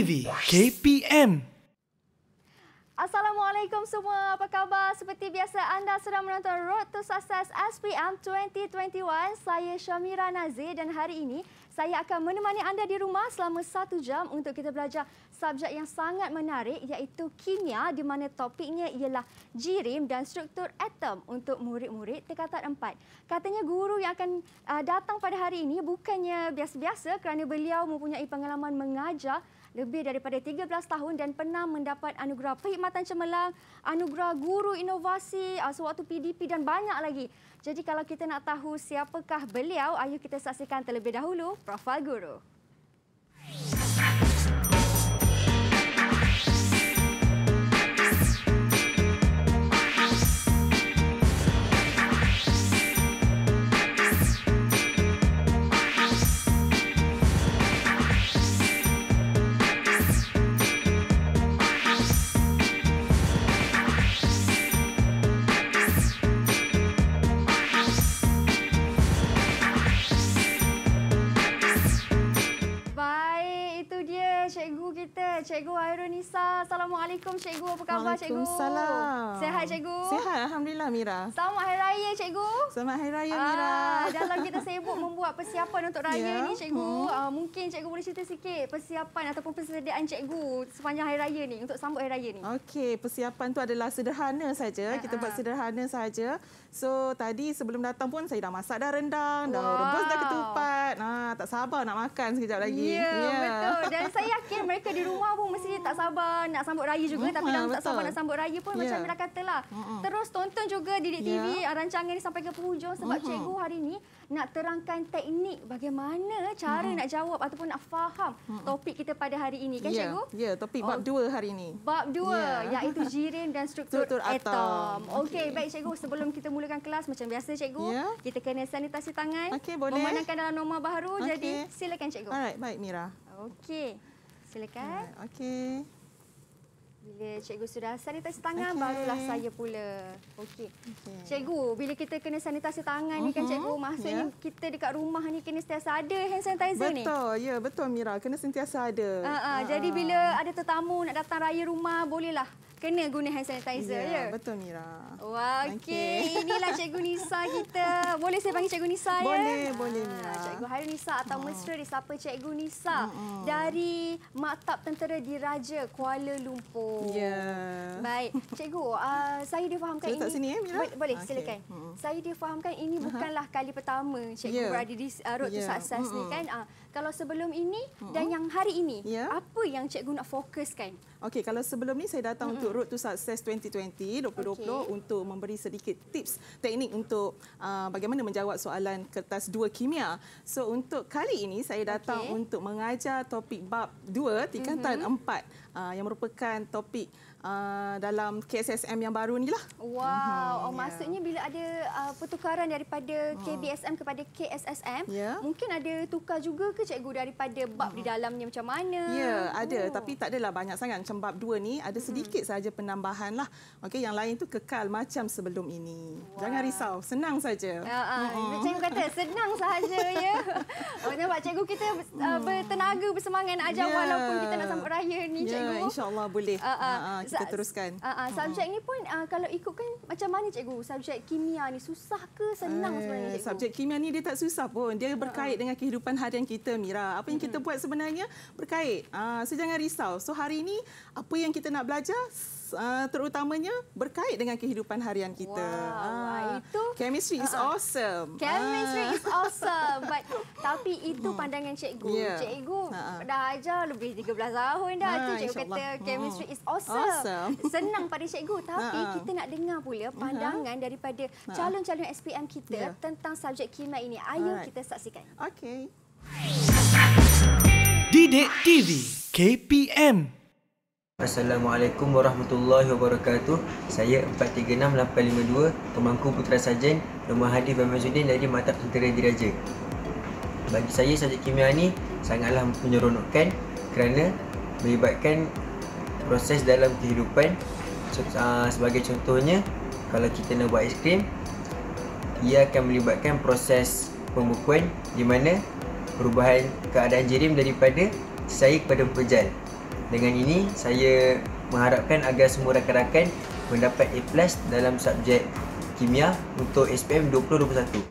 TV KPM Assalamualaikum semua. Apa khabar? Seperti biasa anda sedang menonton Road to Success SPM 2021. Saya Syamira Nazir dan hari ini saya akan menemani anda di rumah selama satu jam untuk kita belajar subjek yang sangat menarik iaitu kimia di mana topiknya ialah jirim dan struktur atom untuk murid-murid tingkatan empat. Katanya guru yang akan uh, datang pada hari ini bukannya biasa-biasa kerana beliau mempunyai pengalaman mengajar lebih daripada 13 tahun dan pernah mendapat anugerah perkhidmatan cemerlang, anugerah guru inovasi uh, sewaktu PDP dan banyak lagi. Jadi kalau kita nak tahu siapakah beliau, ayo kita saksikan terlebih dahulu profil guru. Cikgu Aironisa. Assalamualaikum Cikgu. Apa khabar Waalaikumsalam. Cikgu? Waalaikumsalam. Sehat Cikgu? Sehat Alhamdulillah Mira. Selamat Hari Raya Cikgu. Selamat Hari Raya ah, Mira. Aa, dalam kita sibuk membuat persiapan untuk Raya yeah. ni Cikgu. Hmm. Aa, ah, mungkin Cikgu boleh cerita sikit persiapan ataupun persediaan Cikgu sepanjang Hari Raya ni untuk sambut Hari Raya ni. Okey, persiapan tu adalah sederhana saja. Ah, kita buat sederhana saja. So tadi sebelum datang pun saya dah masak dah rendang, wow. dah rebus dah ketupat. Ha, tak sabar nak makan sekejap lagi. Ya, yeah, yeah. betul. Dan saya yakin mereka di rumah tahu mesti dia tak sabar nak sambut raya juga mm-hmm, tapi dalam tak sabar nak sambut raya pun yeah. macam Mira katalah. Mm-hmm. Terus tonton juga di Didik TV ya. rancangan ni sampai ke hujung sebab mm-hmm. cikgu hari ni nak terangkan teknik bagaimana cara mm-hmm. nak jawab ataupun nak faham mm-hmm. topik kita pada hari ini kan yeah. cikgu? Ya, yeah, topik bab 2 oh. hari ini. Bab 2 yeah. iaitu jirim dan struktur, struktur atom. atom. Okey, okay. baik cikgu sebelum kita mulakan kelas macam biasa cikgu, yeah. kita kena sanitasi tangan. Okay, boleh. Memandangkan dalam norma baru okay. jadi silakan cikgu. Alright, baik Mira. Okey. Silakan. Ah, okey. Bila cikgu sudah sanitasi tangan okay. barulah saya pula. Okey. Okay. Cikgu, bila kita kena sanitasi tangan uh -huh. ni kan mhm. cikgu, maksudnya yeah. kita dekat rumah ni kena sentiasa ada hand sanitizer betul. ni. Betul. ya, betul Mira, kena sentiasa ada. Uh -uh. Uh -uh. jadi bila ada tetamu nak datang raya rumah, bolehlah kena guna hand sanitizer ya. Yeah, betul Mira. Wah, okey. Inilah Cikgu Nisa kita. Boleh saya panggil Cikgu Nisa boleh, ya? Boleh, boleh ah, Mira. Cikgu Hairul Nisa atau oh. Mesra siapa Cikgu Nisa -hmm. dari Maktab Tentera Diraja Kuala Lumpur. Ya. Yeah. Baik, Cikgu, uh, saya difahamkan Cuma ini. Sini, ya, Mira? Boleh, ah, okay. silakan. -hmm. Saya difahamkan ini bukanlah kali pertama Cikgu yeah. berada di uh, road yeah. to success -hmm. ni hmm. kan. Uh, kalau sebelum ini uh-huh. dan yang hari ini yeah. apa yang cikgu nak fokuskan okey kalau sebelum ni saya datang uh-huh. untuk hmm. road to success 2020 2020 okay. untuk memberi sedikit tips teknik untuk uh, bagaimana menjawab soalan kertas 2 kimia so untuk kali ini saya datang okay. untuk mengajar topik bab 2 tingkatan uh-huh. Ah, yang merupakan topik uh, dalam KSSM yang baru ni lah. Wow, mm-hmm. oh, mhm. ya. maksudnya yeah. bila ada uh, pertukaran daripada oh. Hmm. KBSM kepada KSSM, yeah. mungkin ada tukar juga ke cikgu daripada bab mm-hmm. di hmm. dalamnya macam mana? Ya, yeah, ada oh. tapi tak adalah banyak sangat. Macam bab dua ni ada hmm. sedikit hmm saja penambahan lah. Okay, yang lain tu kekal macam sebelum ini. Wow. Jangan risau, senang saja. Uh-huh. Mm-hmm. Cikgu kata senang sahaja ya. Oh, nampak cikgu kita uh, bertenaga, bersemangat nak ajar yeah. walaupun kita nak sambut raya ni Yeah cikgu. InsyaAllah boleh. Uh, uh, uh, kita sa- teruskan. Uh, uh, subjek uh. ni pun uh, kalau ikutkan macam mana cikgu? Subjek kimia ni susah ke senang uh, sebenarnya cikgu? Subjek kimia ni dia tak susah pun. Dia berkait uh, uh. dengan kehidupan harian kita, Mira. Apa yang kita uh-huh. buat sebenarnya berkait. Uh, so jangan risau. So hari ini apa yang kita nak belajar Uh, terutamanya berkait dengan kehidupan harian kita. Wow, uh, itu chemistry is uh, awesome. Chemistry uh. is awesome. But tapi itu hmm. pandangan cikgu. Yeah. Cikgu uh-huh. dah ajar lebih 13 tahun dah. Uh, tu cikgu kata hmm. chemistry is awesome. awesome. Senang pada cikgu tapi uh-huh. kita nak dengar pula pandangan uh-huh. daripada calon-calon SPM kita yeah. tentang subjek kimia ini. Ayuh right. kita saksikan. Okey. Didik TV KPM Assalamualaikum warahmatullahi wabarakatuh Saya 436852 Pemangku Putera Sajen Nama Hadi Bermazuddin dari Matab Tentera Diraja Bagi saya subjek kimia ni Sangatlah menyeronokkan Kerana melibatkan Proses dalam kehidupan ah, Sebagai contohnya Kalau kita nak buat aiskrim Ia akan melibatkan proses Pembukuan di mana Perubahan keadaan jirim daripada Saya kepada pejal dengan ini, saya mengharapkan agar semua rakan-rakan mendapat A+ dalam subjek kimia untuk SPM 2021.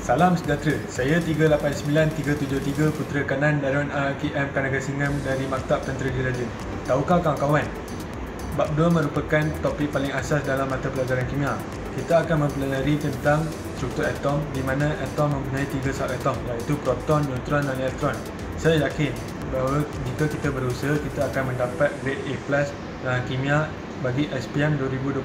Salam sejahtera. Saya 389373 putera kanan Darwan RKM Kanaga Singam dari Maktab Tentera Diraja. Tahukah kawan-kawan, bab 2 merupakan topik paling asas dalam mata pelajaran kimia. Kita akan mempelajari tentang struktur atom di mana atom mempunyai tiga atom, iaitu proton, neutron dan elektron. Saya yakin bahawa jika kita berusaha, kita akan mendapat grade A+, plus dalam kimia bagi SPM 2021.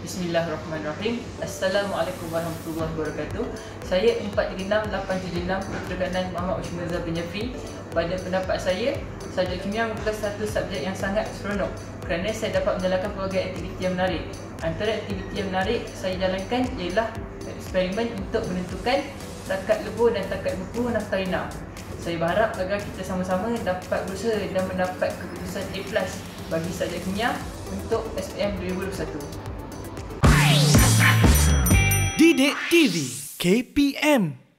Bismillahirrahmanirrahim. Assalamualaikum warahmatullahi wabarakatuh. Saya 436876 Perkenan Muhammad Usman Zah bin Jafri. Pada pendapat saya, subjek kimia merupakan satu subjek yang sangat seronok kerana saya dapat menjalankan pelbagai aktiviti yang menarik. Antara aktiviti yang menarik saya jalankan ialah eksperimen untuk menentukan takat lebur dan takat buku naftarina saya berharap agar kita sama-sama dapat berusaha dan mendapat keputusan A bagi saja kimia untuk SPM 2021. Didik TV KPM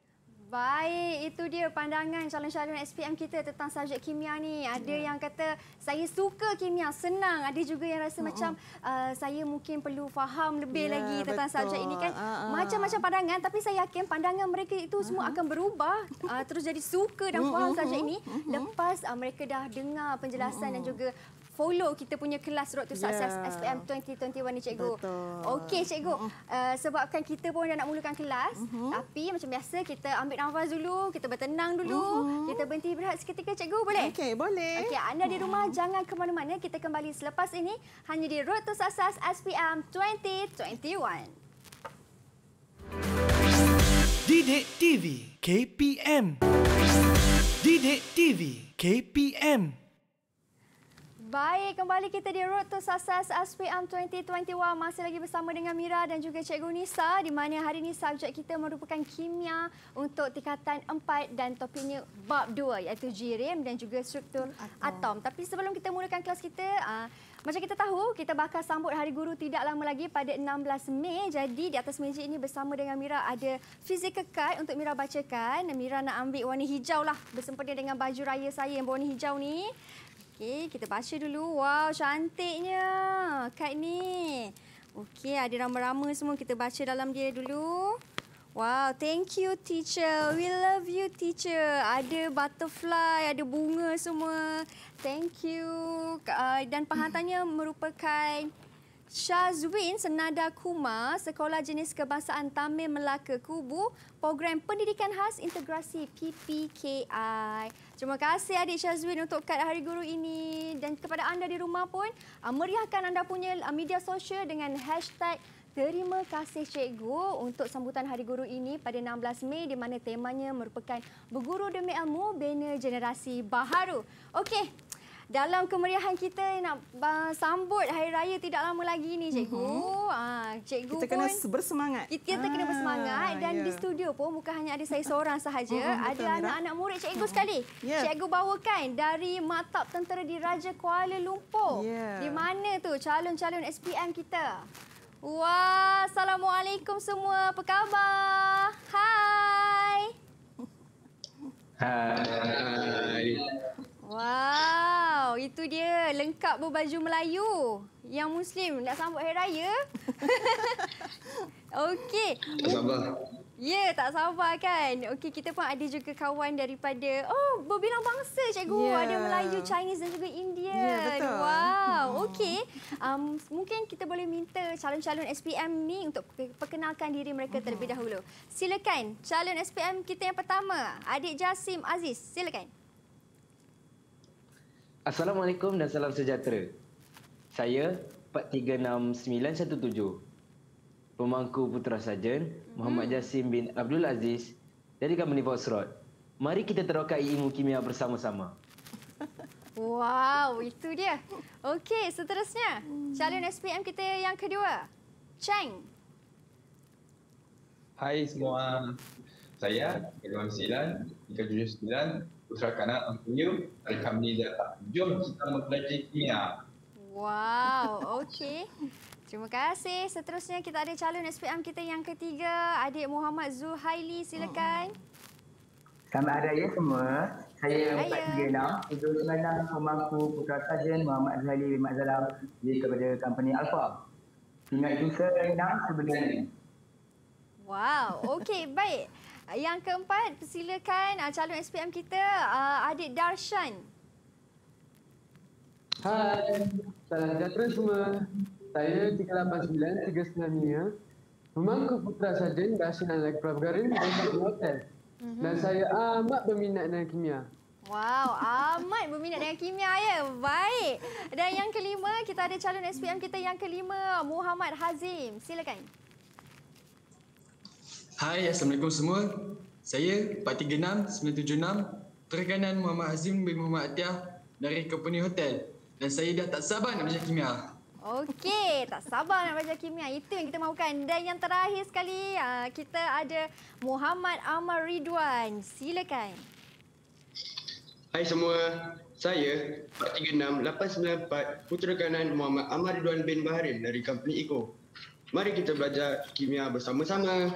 Baik, itu dia pandangan calon-calon SPM kita tentang subjek kimia ni. Ada yeah. yang kata saya suka kimia, senang. Ada juga yang rasa uh-uh. macam uh, saya mungkin perlu faham lebih yeah, lagi tentang betul. subjek ini kan. Uh-uh. Macam-macam pandangan tapi saya yakin pandangan mereka itu uh-huh. semua akan berubah uh, terus jadi suka dan mm-hmm. faham uh-huh. subjek ini uh-huh. lepas uh, mereka dah dengar penjelasan uh-huh. dan juga follow kita punya kelas Road to Success yeah. SPM 2021 ni cikgu. Okey cikgu. Uh, sebabkan kita pun dah nak mulakan kelas uh mm-hmm. -huh. tapi macam biasa kita ambil nafas dulu, kita bertenang dulu, uh mm-hmm. -huh. kita berhenti berehat seketika cikgu boleh? Okey boleh. Okey anda di rumah uh -huh. jangan ke mana-mana kita kembali selepas ini hanya di Road to Success SPM 2021. Didik TV KPM Didik TV KPM Baik, kembali kita di Road to Success SPM 2021. Masih lagi bersama dengan Mira dan juga Cikgu Nisa di mana hari ini subjek kita merupakan kimia untuk tingkatan 4 dan topiknya bab 2 iaitu jirim dan juga struktur atom. atom. Tapi sebelum kita mulakan kelas kita, uh, macam kita tahu, kita bakal sambut Hari Guru tidak lama lagi pada 16 Mei. Jadi di atas meja ini bersama dengan Mira ada physical card untuk Mira bacakan. Mira nak ambil warna hijau lah bersempena dengan baju raya saya yang berwarna hijau ni. Okey, kita baca dulu. Wow, cantiknya kad ni. Okey, ada rama-rama semua. Kita baca dalam dia dulu. Wow, thank you teacher. We love you teacher. Ada butterfly, ada bunga semua. Thank you. Uh, dan penghantarnya merupakan... Shazwin Senada Kumar, Sekolah Jenis Kebangsaan Tamil Melaka Kubu, Program Pendidikan Khas Integrasi PPKI. Terima kasih adik Shazwin untuk kad Hari Guru ini. Dan kepada anda di rumah pun, ah, meriahkan anda punya ah, media sosial dengan hashtag Terima kasih Cikgu untuk sambutan Hari Guru ini pada 16 Mei di mana temanya merupakan Beguru Demi Ilmu Bina Generasi Baharu. Okey, dalam kemeriahan kita nak uh, sambut hari raya tidak lama lagi ni cikgu. Uh-huh. Ha cikgu kita pun kena bersemangat. Kita, kita kena ah, bersemangat dan yeah. di studio pun bukan hanya ada saya seorang sahaja, uh-huh, ada anak-anak murid cikgu uh-huh. sekali. Yeah. Cikgu bawakan dari Matap Tentera Raja Kuala Lumpur. Yeah. Di mana tu calon-calon SPM kita? Wah, assalamualaikum semua. Apa khabar? Hai. Hai. Wow, itu dia lengkap berbaju Melayu. Yang Muslim nak sambut Hari Raya. Okey. Tak sabar. Ya, tak sabar kan. Okey, kita pun ada juga kawan daripada oh, berbilang bangsa cikgu. Yeah. Ada Melayu, Chinese dan juga Indian. Yeah, betul. wow. Hmm. Okey. Um, mungkin kita boleh minta calon-calon SPM ni untuk perkenalkan diri mereka terlebih hmm. dahulu. Silakan calon SPM kita yang pertama, Adik Jasim Aziz. Silakan. Assalamualaikum dan salam sejahtera. Saya 436917. Pemangku Putra Sajen Muhammad hmm. Jasim bin Abdul Aziz dari Kampung Fosrot. Mari kita terokai ilmu kimia bersama-sama. Wow, itu dia. Okey, seterusnya. Calon SPM kita yang kedua. Cheng. Hai semua. Saya 439, putrakana ah, empunya rekamni datang. Jom kita mempelajari kimia. Wow, okey. Terima kasih. Seterusnya kita ada calon SPM kita yang ketiga, adik Muhammad Zuhaili. Silakan. Selamat ada ya semua. Saya Empat Tiga Enam. Untuk sembilan pemangku putra sarjan Muhammad Zuhaili bin Mak Zalam di kepada company Alpha. Ingat juga hari sebenarnya. Wow, okey, baik. Yang keempat, persilakan uh, calon SPM kita, ah, Adik Darshan. Hai, salam sejahtera semua. Saya 389, tiga senamia. Memangku putra sarjan Darshan Anak Prabgarin dan Hotel. Mhm. Dan saya amat berminat dengan kimia. Wow, amat berminat dengan kimia ya. Baik. Dan yang kelima, kita ada calon SPM kita yang kelima, Muhammad Hazim. Silakan. Hai, Assalamualaikum semua. Saya, Pak 36976, Terganan Muhammad Azim bin Muhammad Atiyah dari Company Hotel. Dan saya dah tak sabar nak belajar kimia. Okey, tak sabar nak belajar kimia. Itu yang kita mahukan. Dan yang terakhir sekali, ah, kita ada Muhammad Amar Ridwan. Silakan. Hai semua. Saya, Pak 36894, Putera Kanan Muhammad Amar Ridwan bin Baharim dari Company Eco. Mari kita belajar kimia bersama-sama.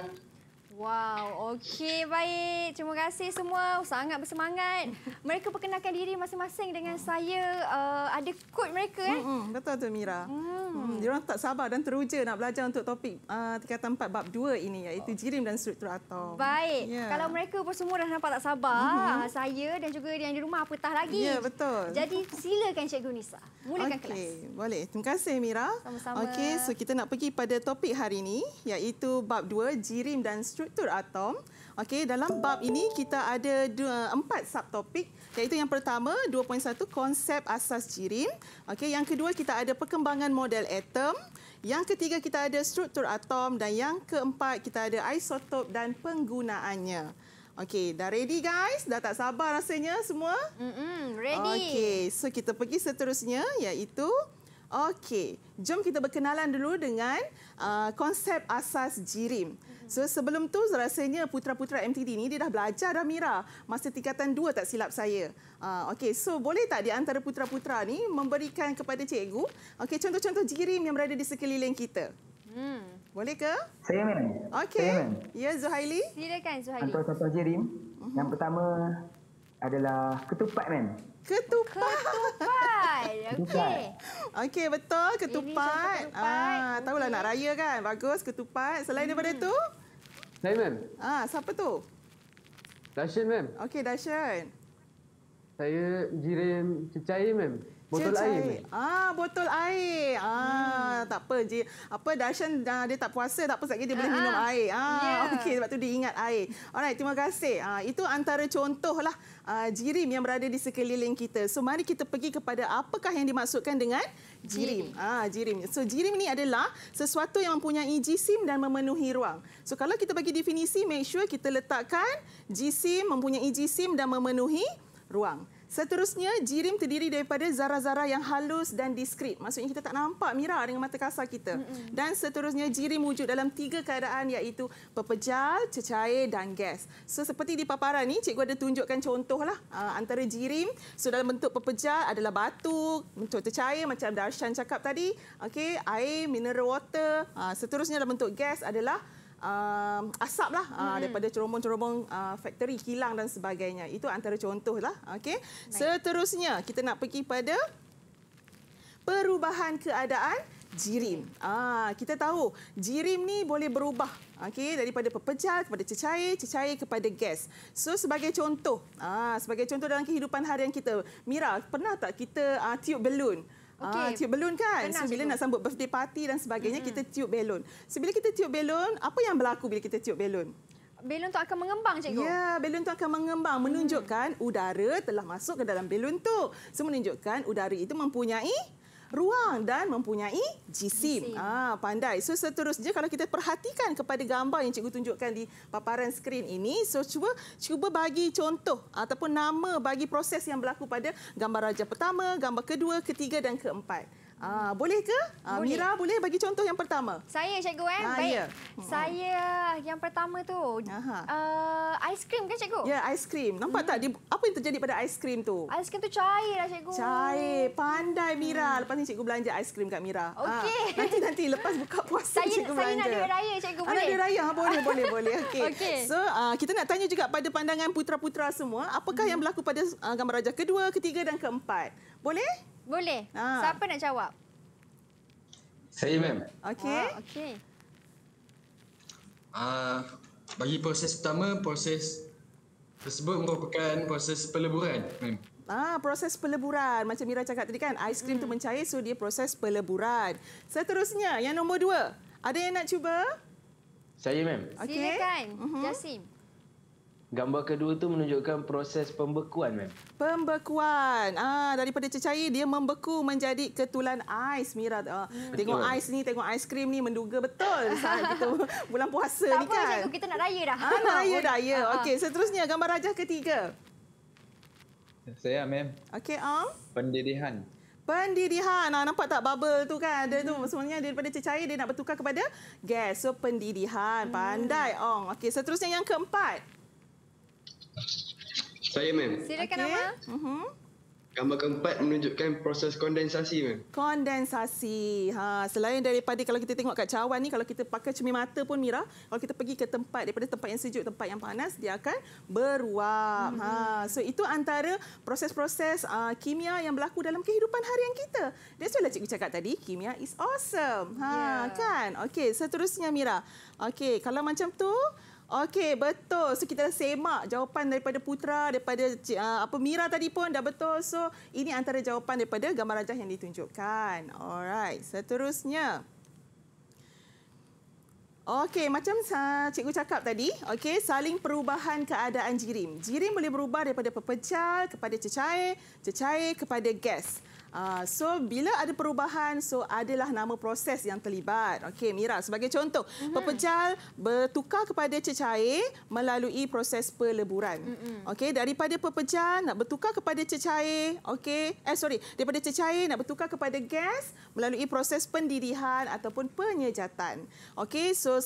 Wow, okey baik. Terima kasih semua. Sangat bersemangat. Mereka perkenalkan diri masing-masing dengan saya. Uh, ada kod mereka. Eh? Mm -mm, betul tu Mira. Hmm. Mm. Mm, Mereka tak sabar dan teruja nak belajar untuk topik uh, tingkatan 4 bab 2 ini iaitu jirim dan struktur atom. Baik. Yeah. Kalau mereka pun semua dah nampak tak sabar, mm -hmm. saya dan juga yang di rumah apatah lagi. Ya, yeah, betul. Jadi silakan Cikgu Nisa. Mulakan okay. kelas. Boleh. Terima kasih Mira. Sama-sama. Okey, so kita nak pergi pada topik hari ini iaitu bab 2 jirim dan struktur struktur atom. Okey, dalam bab ini kita ada dua, empat subtopik iaitu yang pertama 2.1 konsep asas ciri. Okey, yang kedua kita ada perkembangan model atom. Yang ketiga kita ada struktur atom dan yang keempat kita ada isotop dan penggunaannya. Okey, dah ready guys? Dah tak sabar rasanya semua? Mm -mm, ready. Okey, so kita pergi seterusnya iaitu Okey, jom kita berkenalan dulu dengan uh, konsep asas jirim. So sebelum tu rasanya putra-putra MTD ni dia dah belajar dah Mira masa tingkatan 2 tak silap saya. Uh, Okey, so boleh tak di antara putra-putra ni memberikan kepada cikgu okay, contoh-contoh jirim yang berada di sekeliling kita? Hmm. Boleh ke? Saya men. Okey. Ya Zuhaili. Silakan Zuhaili. Contoh-contoh jirim. Uh-huh. Yang pertama adalah ketupat kan? Ketupat. Ketupat. Okey. Okey betul ketupat. Ah tahu lah nak raya kan. Bagus ketupat. Selain hmm. daripada tu? Selain mem. Ah siapa tu? Dashen mem. Okey Dashen. Saya jiran cecair mem. Botol cik, air. Ah botol air. Ah hmm. tak apa jadi Apa Dashan ah, dia tak puasa tak apa lagi dia uh -huh. boleh ah, ah. minum air. Ah yeah. okey sebab tu dia ingat air. Alright terima kasih. Ah itu antara contohlah ah, jirim yang berada di sekeliling kita. So mari kita pergi kepada apakah yang dimaksudkan dengan jirim. Ah jirim. So jirim ini adalah sesuatu yang mempunyai jisim dan memenuhi ruang. So kalau kita bagi definisi make sure kita letakkan jisim mempunyai jisim dan memenuhi ruang. Seterusnya, jirim terdiri daripada zara-zara yang halus dan diskrit. Maksudnya kita tak nampak mira dengan mata kasar kita. Dan seterusnya, jirim wujud dalam tiga keadaan iaitu pepejal, cecair dan gas. So, seperti di paparan ini, cikgu ada tunjukkan contoh contohlah uh, antara jirim. So, dalam bentuk pepejal adalah batu, bentuk cecair macam Darshan cakap tadi. Okay, air, mineral water. Uh, seterusnya dalam bentuk gas adalah uh, asap lah uh, hmm. daripada cerobong-cerobong uh, factory kilang dan sebagainya. Itu antara contoh lah. Okay. Seterusnya kita nak pergi pada perubahan keadaan jirim. Ah, kita tahu jirim ni boleh berubah okey daripada pepejal kepada cecair, cecair kepada gas. So sebagai contoh, ah sebagai contoh dalam kehidupan harian kita, Mira, pernah tak kita ah, tiup belon? Okay. Ah, tiup belun kan? Pernah so, bila cikgu. nak sambut birthday party dan sebagainya, hmm. kita tiup belun. So, bila kita tiup belun. apa yang berlaku bila kita tiup belun? Belun tu akan mengembang, cikgu. Ya, belun tu akan mengembang. Hmm. Menunjukkan hmm. udara telah masuk ke dalam belun tu. So, menunjukkan udara itu mempunyai ruang dan mempunyai jisim. jisim. Ah, pandai. So seterusnya kalau kita perhatikan kepada gambar yang cikgu tunjukkan di paparan skrin ini, so cuba cuba bagi contoh ataupun nama bagi proses yang berlaku pada gambar raja pertama, gambar kedua, ketiga dan keempat. Ah, boleh ke? Ah, boleh. Mira boleh bagi contoh yang pertama. Saya cikgu eh. Ah, Baik. Ya. Saya yang pertama tu uh, cream ke cikgu? Ya, ice cream. Nampak hmm. tak dia, apa yang terjadi pada ice cream tu? ice cream tu cair lah cikgu. Cair. Pandai Mira. Hmm. Lepas ni cikgu belanja ice cream kat Mira. Ah, Okey. Ah, nanti nanti lepas buka puasa saya, cikgu saya belanja. Saya nak raya cikgu boleh. Ada raya ha, boleh boleh boleh. Okey. Okay. So, uh, kita nak tanya juga pada pandangan putra-putra semua, apakah hmm. yang berlaku pada uh, gambar raja kedua, ketiga dan keempat? Boleh? Boleh. Ha. Siapa nak jawab? Saya, ma'am. Okey. Oh, Okey. Uh, bagi proses pertama, proses tersebut merupakan proses peleburan, ma'am. Ah, proses peleburan. Macam Mira cakap tadi kan, aiskrim hmm. tu mencair, so dia proses peleburan. Seterusnya, yang nombor dua. Ada yang nak cuba? Saya, ma'am. Okay. Silakan, uh-huh. Jasim. Gambar kedua tu menunjukkan proses pembekuan, Mem. Pembekuan. Ah, daripada cecair, dia membeku menjadi ketulan ais, Mira. Ah, hmm. tengok betul. ais ni, tengok ais krim ni, menduga betul. kita bulan puasa tak ni apa, kan. Tak apa, kita nak raya dah. Ah, nak raya dah, ya. Ah. Okey, seterusnya, gambar rajah ketiga. Saya, Mem. Okey, Ang. Um. Pendidihan. Pendidihan. Ah, nampak tak bubble tu kan? Ada hmm. tu. Sebenarnya daripada cecair, dia nak bertukar kepada gas. So, pendidihan. Hmm. Pandai, Ang. Hmm. Okey, seterusnya yang keempat. Saya, ma'am. Silakan, okay. Amal. Uh-huh. Mm-hmm. Gambar keempat menunjukkan proses kondensasi, ma'am. Kondensasi. Ha, selain daripada kalau kita tengok kat cawan ni, kalau kita pakai cumi mata pun, Mira, kalau kita pergi ke tempat, daripada tempat yang sejuk, tempat yang panas, dia akan beruap. Uh-huh. Ha, mm-hmm. so, itu antara proses-proses uh, kimia yang berlaku dalam kehidupan harian kita. That's why lah cikgu cakap tadi, kimia is awesome. Ha, yeah. Kan? Okey, seterusnya, Mira. Okey, kalau macam tu, Okey, betul. So kita dah semak jawapan daripada Putra, daripada uh, apa Mira tadi pun dah betul. So ini antara jawapan daripada gambar rajah yang ditunjukkan. Alright, seterusnya. Okey, macam cikgu cakap tadi, okey, saling perubahan keadaan jirim. Jirim boleh berubah daripada pepejal kepada cecair, cecair kepada gas. Ah, so bila ada perubahan, so adalah nama proses yang terlibat. Okey, Mira, sebagai contoh, mm-hmm. pepejal bertukar kepada cecair melalui proses peleburan. Mm-hmm. Okey, daripada pepejal nak bertukar kepada cecair, okey, eh sorry, daripada cecair nak bertukar kepada gas melalui proses pendidihan ataupun penyejatan. Okey, so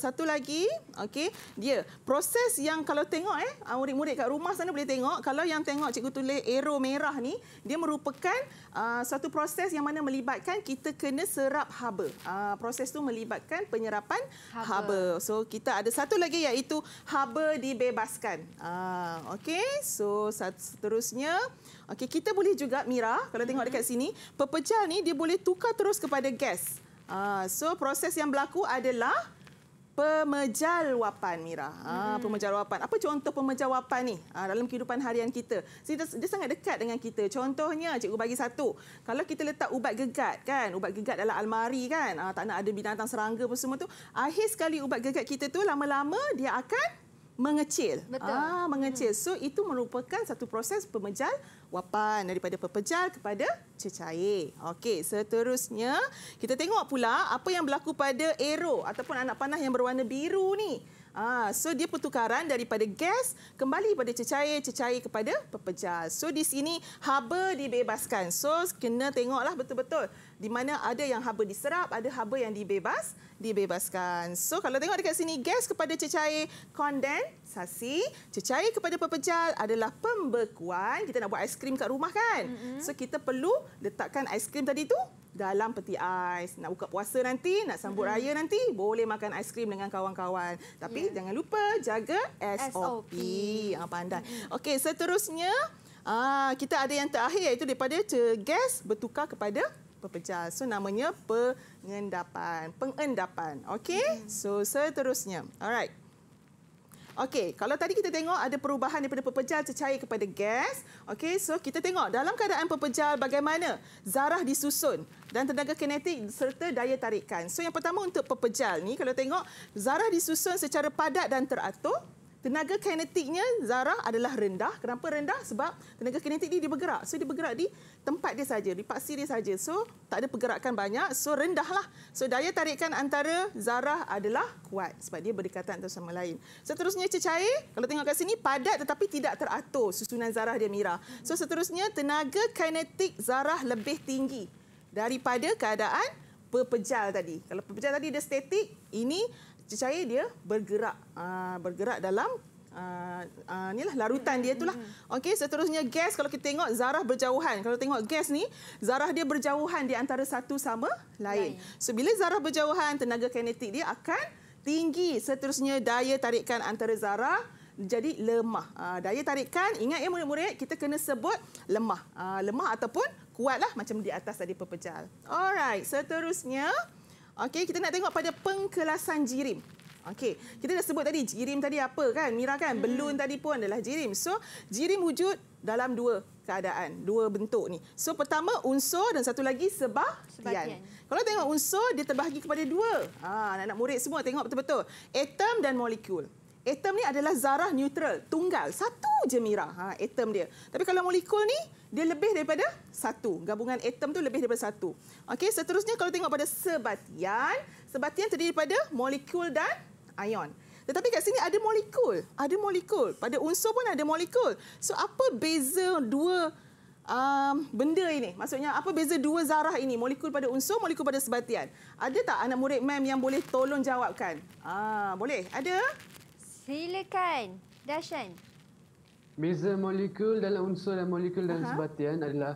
satu lagi, okey, dia proses yang kalau tengok eh, ah, murid-murid kat rumah sana boleh tengok, kalau yang tengok cikgu tulis aero merah ni, dia merupakan Ah, suatu proses yang mana melibatkan kita kena serap haba. Uh, proses tu melibatkan penyerapan haba. haba. So kita ada satu lagi iaitu haba dibebaskan. Uh, ah, okay, so seterusnya. Okay, kita boleh juga Mira, kalau tengok dekat mm-hmm. sini, pepecah ni dia boleh tukar terus kepada gas. Uh, so proses yang berlaku adalah pemejal wapan Mira. Ha, ah, hmm. pemejal Apa contoh pemejal wapan ni? Ha, dalam kehidupan harian kita. Dia, dia sangat dekat dengan kita. Contohnya, cikgu bagi satu. Kalau kita letak ubat gegat kan, ubat gegat dalam almari kan, ha, tak nak ada binatang serangga pun semua tu, akhir sekali ubat gegat kita tu lama-lama dia akan mengecil. Betul. Ah, mengecil. Hmm. So itu merupakan satu proses pemejal wapan daripada pepejal kepada cecair. Okey, seterusnya kita tengok pula apa yang berlaku pada aero ataupun anak panah yang berwarna biru ni. Ah, so dia pertukaran daripada gas kembali kepada cecair, cecair kepada pepejal. So di sini haba dibebaskan. So kena tengoklah betul-betul di mana ada yang haba diserap, ada haba yang dibebas, dibebaskan. So kalau tengok dekat sini gas kepada cecair kondensasi, cecair kepada pepejal adalah pembekuan. Kita nak buat aiskrim kat rumah kan? Mm-hmm. So kita perlu letakkan aiskrim tadi tu dalam peti ais. Nak buka puasa nanti, nak sambut mm-hmm. raya nanti, boleh makan aiskrim dengan kawan-kawan. Tapi yeah. jangan lupa jaga SOP. Ah, pandai. Mm-hmm. Okey, seterusnya Ah, kita ada yang terakhir iaitu daripada gas bertukar kepada pepecah. So namanya pengendapan, pengendapan. Okey? Mm-hmm. So seterusnya. Alright. Okey, kalau tadi kita tengok ada perubahan daripada pepejal cecair kepada gas. Okey, so kita tengok dalam keadaan pepejal bagaimana zarah disusun dan tenaga kinetik serta daya tarikan. So yang pertama untuk pepejal ni kalau tengok zarah disusun secara padat dan teratur tenaga kinetiknya zarah adalah rendah. Kenapa rendah? Sebab tenaga kinetik ni dia bergerak. So dia bergerak di tempat dia saja, di paksi dia saja. So tak ada pergerakan banyak, so rendahlah. So daya tarikan antara zarah adalah kuat sebab dia berdekatan satu sama lain. Seterusnya cecair, kalau tengok kat sini padat tetapi tidak teratur susunan zarah dia Mira. So seterusnya tenaga kinetik zarah lebih tinggi daripada keadaan pepejal tadi. Kalau pepejal tadi dia statik, ini cecair dia bergerak uh, bergerak dalam uh, ah, uh, ah, inilah larutan dia itulah. Hmm. Okey, seterusnya gas kalau kita tengok zarah berjauhan. Kalau tengok gas ni, zarah dia berjauhan di antara satu sama lain. lain. So bila zarah berjauhan, tenaga kinetik dia akan tinggi. Seterusnya daya tarikan antara zarah jadi lemah. Uh, daya tarikan ingat ya murid-murid, kita kena sebut lemah. Uh, lemah ataupun kuatlah macam di atas tadi pepejal. Alright, seterusnya Okey, kita nak tengok pada pengkelasan jirim. Okey, kita dah sebut tadi jirim tadi apa kan? Mira kan, hmm. belun tadi pun adalah jirim. So, jirim wujud dalam dua keadaan, dua bentuk ni. So, pertama unsur dan satu lagi sebah sebahagian. Kalau tengok unsur, dia terbahagi kepada dua. Ah, anak-anak murid semua tengok betul-betul. Atom dan molekul. Atom ni adalah zarah neutral, tunggal. Satu je Mira, ha, atom dia. Tapi kalau molekul ni, dia lebih daripada satu. Gabungan atom tu lebih daripada satu. Okey, seterusnya kalau tengok pada sebatian, sebatian terdiri daripada molekul dan ion. Tetapi kat sini ada molekul, ada molekul. Pada unsur pun ada molekul. So apa beza dua um, benda ini? Maksudnya apa beza dua zarah ini? Molekul pada unsur, molekul pada sebatian. Ada tak anak murid mem yang boleh tolong jawabkan? Ah, boleh. Ada? Ada? Silakan, Dashan. Beza molekul dalam unsur dan molekul dalam sebatian adalah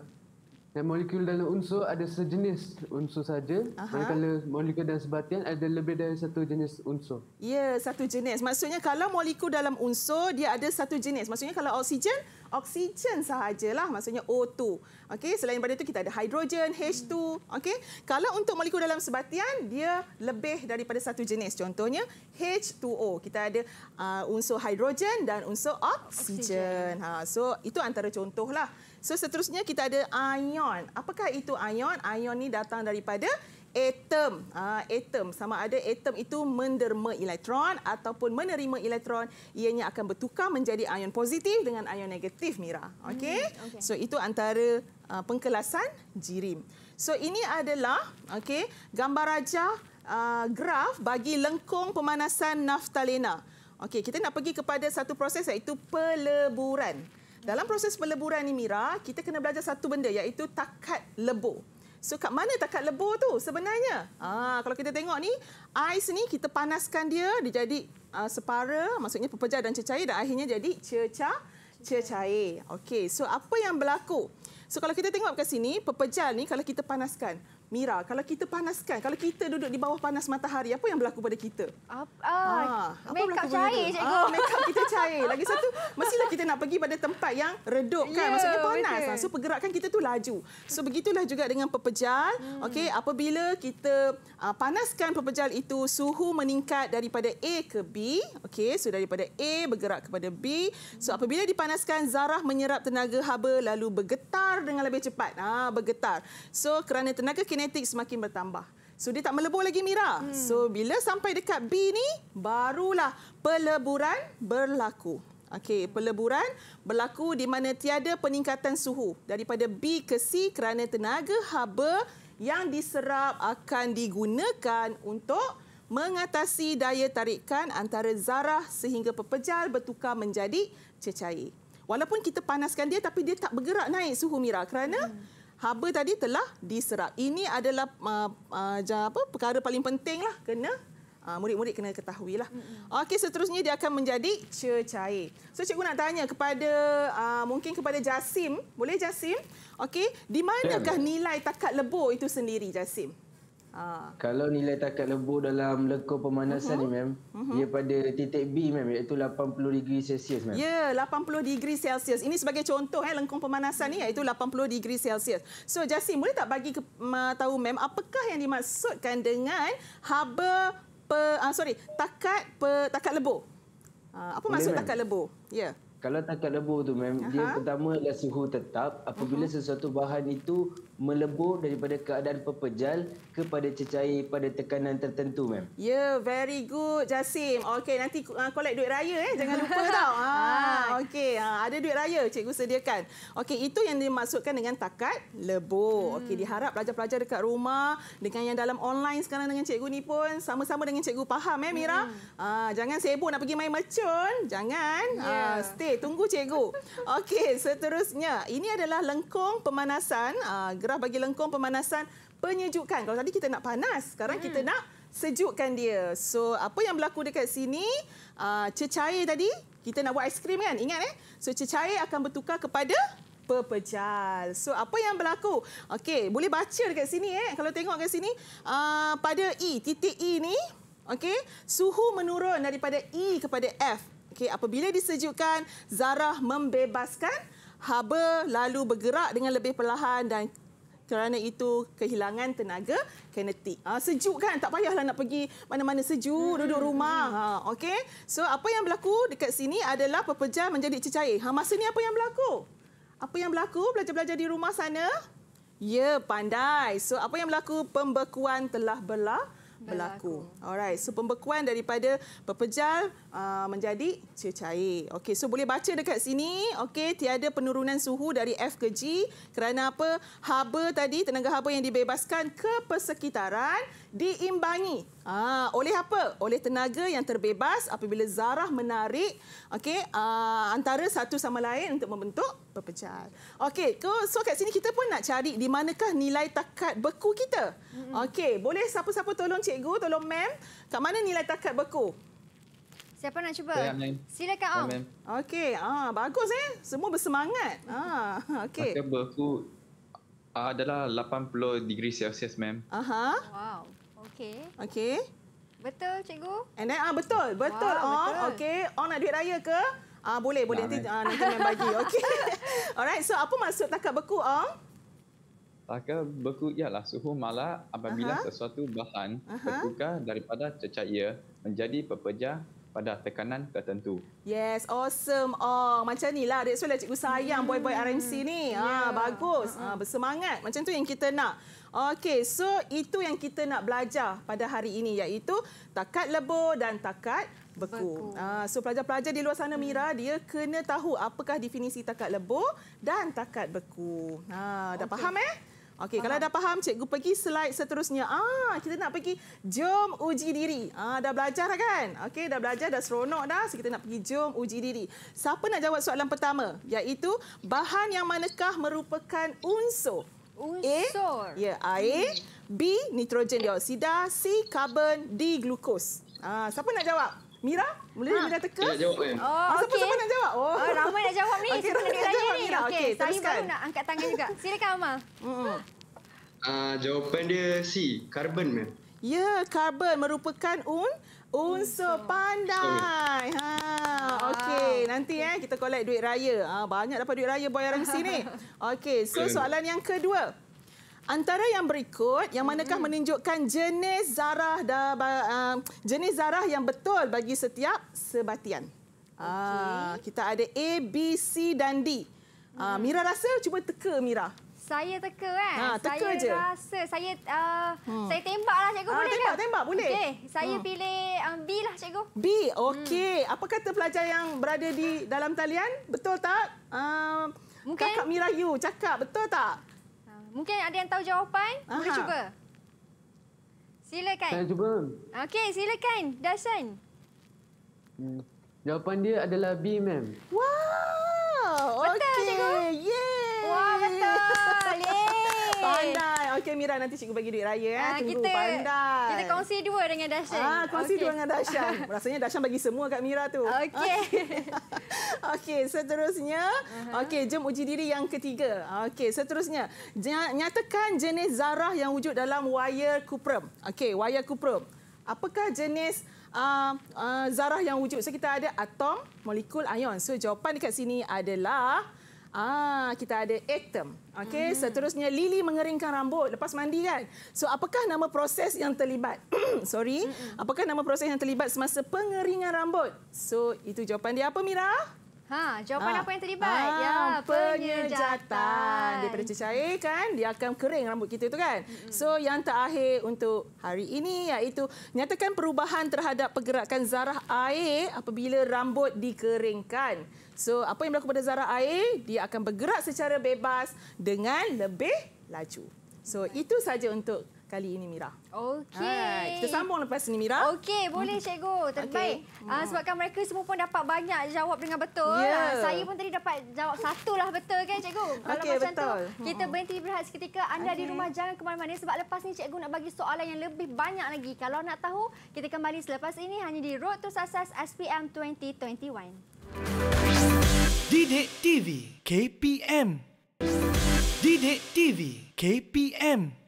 dan molekul dalam unsur ada sejenis unsur saja manakala molekul dalam sebatian ada lebih dari satu jenis unsur ya satu jenis maksudnya kalau molekul dalam unsur dia ada satu jenis maksudnya kalau oksigen oksigen sahajalah maksudnya O2 Okay, selain daripada itu kita ada hidrogen H2 Okay, kalau untuk molekul dalam sebatian dia lebih daripada satu jenis contohnya H2O kita ada uh, unsur hidrogen dan unsur oksigen, oksigen. ha so itu antara contohlah So seterusnya kita ada ion. Apakah itu ion? Ion ni datang daripada atom. Ah atom sama ada atom itu menderma elektron ataupun menerima elektron, ianya akan bertukar menjadi ion positif dengan ion negatif Mira. Okey. Hmm, okay. So itu antara uh, pengkelasan jirim. So ini adalah okey gambar raja uh, graf bagi lengkung pemanasan naftalena. Okey, kita nak pergi kepada satu proses iaitu peleburan. Dalam proses peleburan ini Mira, kita kena belajar satu benda iaitu takat lebur. So kat mana takat lebur tu sebenarnya? Ah kalau kita tengok ni, ais ni kita panaskan dia, dia jadi uh, separa, maksudnya pepejar dan cecair dan akhirnya jadi cecah cecair. Okey, so apa yang berlaku? So kalau kita tengok kat sini, pepejal ni kalau kita panaskan, Mira, kalau kita panaskan, kalau kita duduk di bawah panas matahari, apa yang berlaku pada kita? Ah, ah, apa? Ha, apa make cair, itu? cikgu. Ha, ah, make kita cair. Lagi satu, mestilah kita nak pergi pada tempat yang redup kan? Yeah, Maksudnya panas. Ha, so pergerakan kita tu laju. So begitulah juga dengan pepejal. Hmm. Okey, apabila kita uh, panaskan pepejal itu, suhu meningkat daripada A ke B. Okay, so daripada A bergerak kepada B. So apabila dipanaskan, zarah menyerap tenaga haba lalu bergetar dengan lebih cepat. Ha, bergetar. So kerana tenaga kita kinetik semakin bertambah. So dia tak melebur lagi Mira. Hmm. So bila sampai dekat B ni barulah peleburan berlaku. Okey, peleburan berlaku di mana tiada peningkatan suhu daripada B ke C kerana tenaga haba yang diserap akan digunakan untuk mengatasi daya tarikan antara zarah sehingga pepejal bertukar menjadi cecair. Walaupun kita panaskan dia tapi dia tak bergerak naik suhu Mira kerana hmm haba tadi telah diserap. Ini adalah uh, uh, apa perkara paling penting lah kena uh, murid-murid kena ketahui lah. mm Okey seterusnya dia akan menjadi cecair. So cikgu nak tanya kepada uh, mungkin kepada Jasim, boleh Jasim? Okey, di ya, manakah nilai takat lebur itu sendiri Jasim? Ah. Kalau nilai takat lebur dalam lekuk pemanasan uh-huh. ni mhm. mem, uh-huh. Mhm. ia pada titik B mem iaitu 80 degree Celsius mem. Ya, 80 degree Celsius. Ini sebagai contoh eh lengkung pemanasan ni iaitu 80 degree Celsius. So Jasim, boleh tak bagi ke, ma, tahu mem apakah yang dimaksudkan dengan haba per, uh, ah, sorry, takat per takat lebur? Uh, apa boleh, maksud takat lebur? Ya. Yeah kalau takat lebur tu mem dia pertama adalah suhu tetap apabila uh -huh. sesuatu bahan itu melebur daripada keadaan pepejal kepada cecair pada tekanan tertentu mem. Ya, yeah, very good Jasim. Okey, nanti uh, collect duit raya eh, jangan lupa tau. Ha, okey, ha, ada duit raya cikgu sediakan. Okey, itu yang dimaksudkan dengan takat lebur. Hmm. Okey, diharap pelajar-pelajar dekat rumah dengan yang dalam online sekarang dengan cikgu ni pun sama-sama dengan cikgu faham eh Mira. Hmm. Ha, jangan sibuk nak pergi main macun, jangan. Yeah. Ha, ya. stay Okey, tunggu cikgu. Okey, seterusnya. Ini adalah lengkung pemanasan. Uh, gerah bagi lengkung pemanasan penyejukkan. Kalau tadi kita nak panas, sekarang hmm. kita nak sejukkan dia. So, apa yang berlaku dekat sini, uh, cecair tadi, kita nak buat aiskrim kan? Ingat eh? So, cecair akan bertukar kepada pepejal. So, apa yang berlaku? Okey, boleh baca dekat sini eh? Kalau tengok dekat sini, uh, pada E, titik E ni, Okey, suhu menurun daripada E kepada F. Okey, apabila disejukkan, zarah membebaskan haba lalu bergerak dengan lebih perlahan dan kerana itu kehilangan tenaga kinetik. Ha, ah, sejuk kan? Tak payahlah nak pergi mana-mana sejuk, hmm, duduk hmm, rumah. Ha, hmm. ah, okay? So apa yang berlaku dekat sini adalah pepejal menjadi cecair. Ha, masa ni apa yang berlaku? Apa yang berlaku belajar-belajar di rumah sana? Ya, pandai. So apa yang berlaku? Pembekuan telah berlaku. berlaku. Alright, so pembekuan daripada pepejal Ah, menjadi cecair. Okey, so boleh baca dekat sini. Okey, tiada penurunan suhu dari F ke G kerana apa? Haba tadi, tenaga haba yang dibebaskan ke persekitaran diimbangi aa, ah, oleh apa? Oleh tenaga yang terbebas apabila zarah menarik okey, ah, antara satu sama lain untuk membentuk perpecahan. Okey, so kat sini kita pun nak cari di manakah nilai takat beku kita. Okey, boleh siapa-siapa tolong cikgu, tolong mem, kat mana nilai takat beku? Siapa nak cuba? Saya menyanyi. Silakan, Om. Okey, ah, bagus eh. Semua bersemangat. Ah, okey. Okay, berku uh, adalah 80 degree Celsius, ma'am. Aha. Wow. Okey. Okey. Betul, cikgu? And then, ah, betul. Betul, wow, Om. Okey. Om nak duit raya ke? Ah, boleh, nah, boleh. Nanti, eh. ah, nanti ma'am bagi. Okey. Alright, so apa maksud takat beku, Om? Taka beku ialah suhu malah apabila uh sesuatu bahan uh-huh. daripada cecair menjadi pepejah pada tekanan tertentu. Yes, awesome. Oh, macam ni lah. That's why lah cikgu sayang hmm. boy-boy RMC ni. Yeah. Ah, ya. bagus. Uh-huh. Ah, bersemangat. Macam tu yang kita nak. Okey, so itu yang kita nak belajar pada hari ini iaitu takat lebo dan takat beku. Ah, so pelajar-pelajar di luar sana Mira, hmm. dia kena tahu apakah definisi takat lebo dan takat beku. Ha, dah okay. faham eh? Okey, kalau dah faham, cikgu pergi slide seterusnya. Ah, kita nak pergi jom uji diri. Ah, dah belajar dah kan? Okey, dah belajar dah seronok dah. So, kita nak pergi jom uji diri. Siapa nak jawab soalan pertama? Yaitu bahan yang manakah merupakan unsur? Unsur. A, ya, air. B, nitrogen dioksida. C, karbon. D, glukos. Ah, siapa nak jawab? Mira, boleh ha. Mira teka? Nak jawab kan? Oh, ah, siapa, okay. siapa nak jawab? Oh. Ah, ramai nak jawab ni. Okay, siapa nak jawab? Okey, okay, saya baru nak angkat tangan juga. Silakan Amal. Hmm. Uh, ah, jawapan dia C, karbon. Ya, yeah, karbon merupakan un unsur oh, so. pandai. Ha, wow. okey. Nanti okay. eh kita collect duit raya. ha, banyak dapat duit raya bayaran sini. Okey, so okay. soalan yang kedua. Antara yang berikut, yang manakah menunjukkan jenis zarah da, uh, jenis zarah yang betul bagi setiap sebatian? Okay. Ah, kita ada A, B, C dan D. Okay. Ah, uh, Mira rasa cuba teka Mira. Saya teka kan? Ha, teka saya je. rasa saya uh, hmm. saya tembaklah cikgu ha, boleh tembak, ke? Tembak, tembak boleh. Okay, saya hmm. pilih um, B lah cikgu. B. Okey. Hmm. Apa kata pelajar yang berada di dalam talian? Betul tak? Um, uh, Kakak Mira Yu cakap betul tak? Mungkin ada yang tahu jawapan? Aha. Boleh cuba. Silakan. Saya cuba. Okey, silakan. Dasan. Hmm. Jawapan dia adalah B, ma'am. Wow. Betul, okay. Wah, betul. Yeay. Pandai. Okey, Mira, nanti cikgu bagi duit raya. Ha, kita, pandai. Kita kongsi dua dengan Dasha. Ah, kongsi okay. dua dengan Dasha. Rasanya Dasha bagi semua kat Mira tu. Okey. Okey, seterusnya. Uh-huh. Okey, jom uji diri yang ketiga. Okey, seterusnya. Nyatakan jenis zarah yang wujud dalam wire kuprum. Okey, wire kuprum. Apakah jenis uh, uh, zarah yang wujud. So kita ada atom, molekul, ion. So jawapan dekat sini adalah ah kita ada atom. Okey, -hmm. seterusnya Lily mengeringkan rambut lepas mandi kan. So apakah nama proses yang terlibat? Sorry. Apakah nama proses yang terlibat semasa pengeringan rambut? So itu jawapan dia apa Mira? Ha, jawapan ha. apa yang terlibat? Ha, ya, penyejatan. Daripada cecair kan, dia akan kering rambut kita itu kan. Hmm. So yang terakhir untuk hari ini iaitu nyatakan perubahan terhadap pergerakan zarah air apabila rambut dikeringkan. So apa yang berlaku pada zarah air? Dia akan bergerak secara bebas dengan lebih laju. So itu saja untuk kali ini Mira. Okey. Ha, kita sambung lepas ini Mira. Okey, boleh hmm. cikgu. Terbaik. Okay. Uh, ah, hmm. sebabkan mereka semua pun dapat banyak jawab dengan betul. Yeah. Ya. Uh, saya pun tadi dapat jawab satu lah betul kan cikgu? Kalau okay, macam betul. tu, kita hmm. berhenti berehat seketika. Anda okay. di rumah jangan ke mana-mana sebab lepas ni cikgu nak bagi soalan yang lebih banyak lagi. Kalau nak tahu, kita kembali selepas ini hanya di Road to Success SPM 2021. Didik TV KPM Didik TV KPM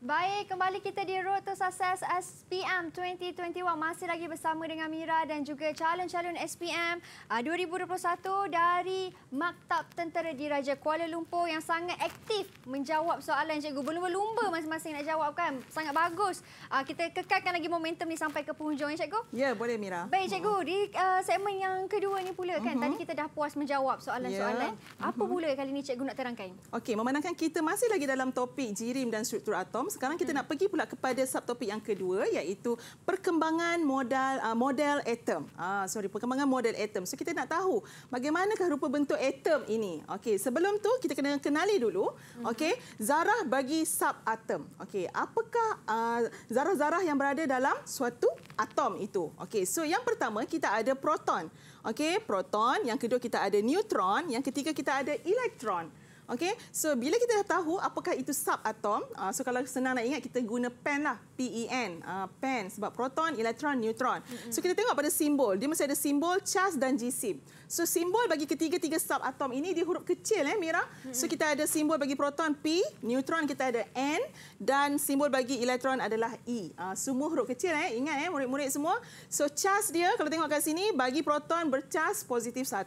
Baik, kembali kita di Road to Success SPM 2021. Masih lagi bersama dengan Mira dan juga calon-calon SPM 2021 ah, dari Maktab Tentera Raja Kuala Lumpur yang sangat aktif menjawab soalan cikgu. Berlumba-lumba masing-masing nak jawab kan? Sangat bagus. Ah, kita kekalkan lagi momentum ni sampai ke penghujung ya cikgu? Ya, boleh Mira. Baik cikgu, di ah, segmen yang kedua ni pula kan? Uh-huh. Tadi kita dah puas menjawab soalan-soalan. Yeah. Apa uh pula kali ni cikgu nak terangkan? Okey, memandangkan kita masih lagi dalam topik jirim dan struktur atom, sekarang kita hmm. nak pergi pula kepada subtopik yang kedua iaitu perkembangan modal uh, model atom. Ah uh, sorry, perkembangan model atom. So kita nak tahu bagaimanakah rupa bentuk atom ini. Okey, sebelum tu kita kena kenali dulu, mhm. okey, zarah bagi subatom. Okey, apakah ah, zarah-zarah uh, yang berada dalam suatu atom itu? Okey, so yang pertama kita ada proton. Okey, proton, yang kedua kita ada neutron, yang ketiga kita ada elektron. Okey, so bila kita dah tahu apakah itu subatom, uh, so kalau senang nak ingat kita guna pen lah, P-E-N, uh, pen sebab proton, elektron, neutron. Mm-hmm. So kita tengok pada simbol, dia mesti ada simbol charge dan g C. So simbol bagi ketiga-tiga subatom ini dia huruf kecil eh Mira. Mm-hmm. So kita ada simbol bagi proton P, neutron kita ada N dan simbol bagi elektron adalah E. Uh, semua huruf kecil eh, ingat eh murid-murid semua. So charge dia kalau tengok kat sini bagi proton bercas positif 1,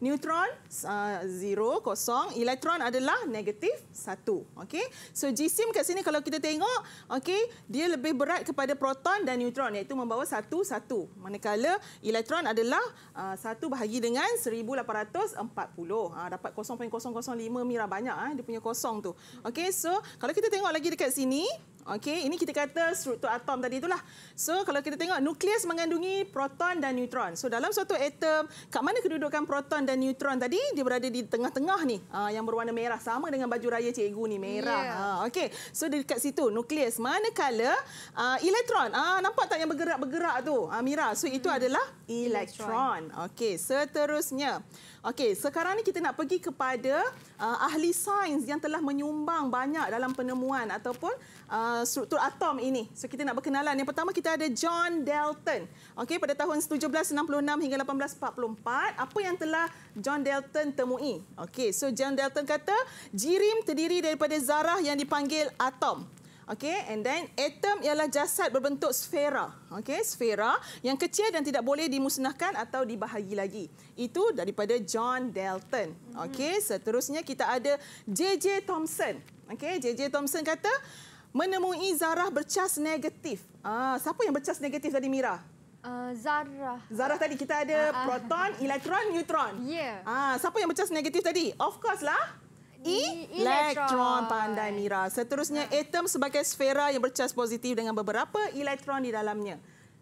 neutron 0, uh, 0, elektron proton adalah negatif satu, okay? So jisim kat sini kalau kita tengok, okay? dia lebih berat kepada proton dan neutron iaitu membawa satu satu. Manakala elektron adalah uh, bahagi dengan 1840. Ha, ah, dapat 0.005 mira banyak ha, dia punya kosong tu. Okay, so kalau kita tengok lagi dekat sini, Okey, ini kita kata struktur atom tadi itulah. So kalau kita tengok nukleus mengandungi proton dan neutron. So dalam suatu atom, kat mana kedudukan proton dan neutron tadi? Dia berada di tengah-tengah ni, uh, yang berwarna merah sama dengan baju raya cikgu ni merah. Yeah. Ya. Uh, Okey. So dekat situ nukleus. Manakala uh, elektron, Ah, nampak tak yang bergerak-bergerak tu, uh, Mira? So itu hmm. adalah elektron. elektron. Okey, seterusnya. Okey, sekarang ni kita nak pergi kepada uh, ahli sains yang telah menyumbang banyak dalam penemuan ataupun uh, struktur atom ini. So kita nak berkenalan. Yang pertama kita ada John Dalton. Okey, pada tahun 1766 hingga 1844, apa yang telah John Dalton temui? Okey, so John Dalton kata jirim terdiri daripada zarah yang dipanggil atom. Okey, and then atom ialah jasad berbentuk sfera. Okey, sfera yang kecil dan tidak boleh dimusnahkan atau dibahagi lagi. Itu daripada John Dalton. Okey, seterusnya kita ada JJ Thomson. Okey, JJ Thomson kata menemui zarah bercas negatif. Ah, siapa yang bercas negatif tadi Mira? Uh, zarah. Zarah tadi kita ada uh, uh. proton, elektron, neutron. Ya. Yeah. Ah, siapa yang bercas negatif tadi? Of course lah. E elektron pandai Mira. Seterusnya yeah. atom sebagai sfera yang bercas positif dengan beberapa elektron di dalamnya.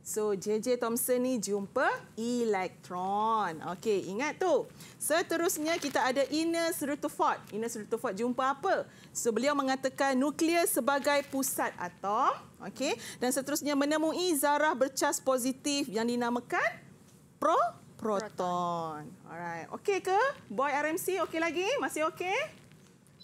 So JJ Thomson ni jumpa elektron. Okey, ingat tu. Seterusnya kita ada Ines Rutherford. Ines Rutherford jumpa apa? So beliau mengatakan nukleus sebagai pusat atom. Okey. Dan seterusnya menemui zarah bercas positif yang dinamakan pro proton. proton. Alright. Okey ke? Boy RMC okey lagi? Masih okey?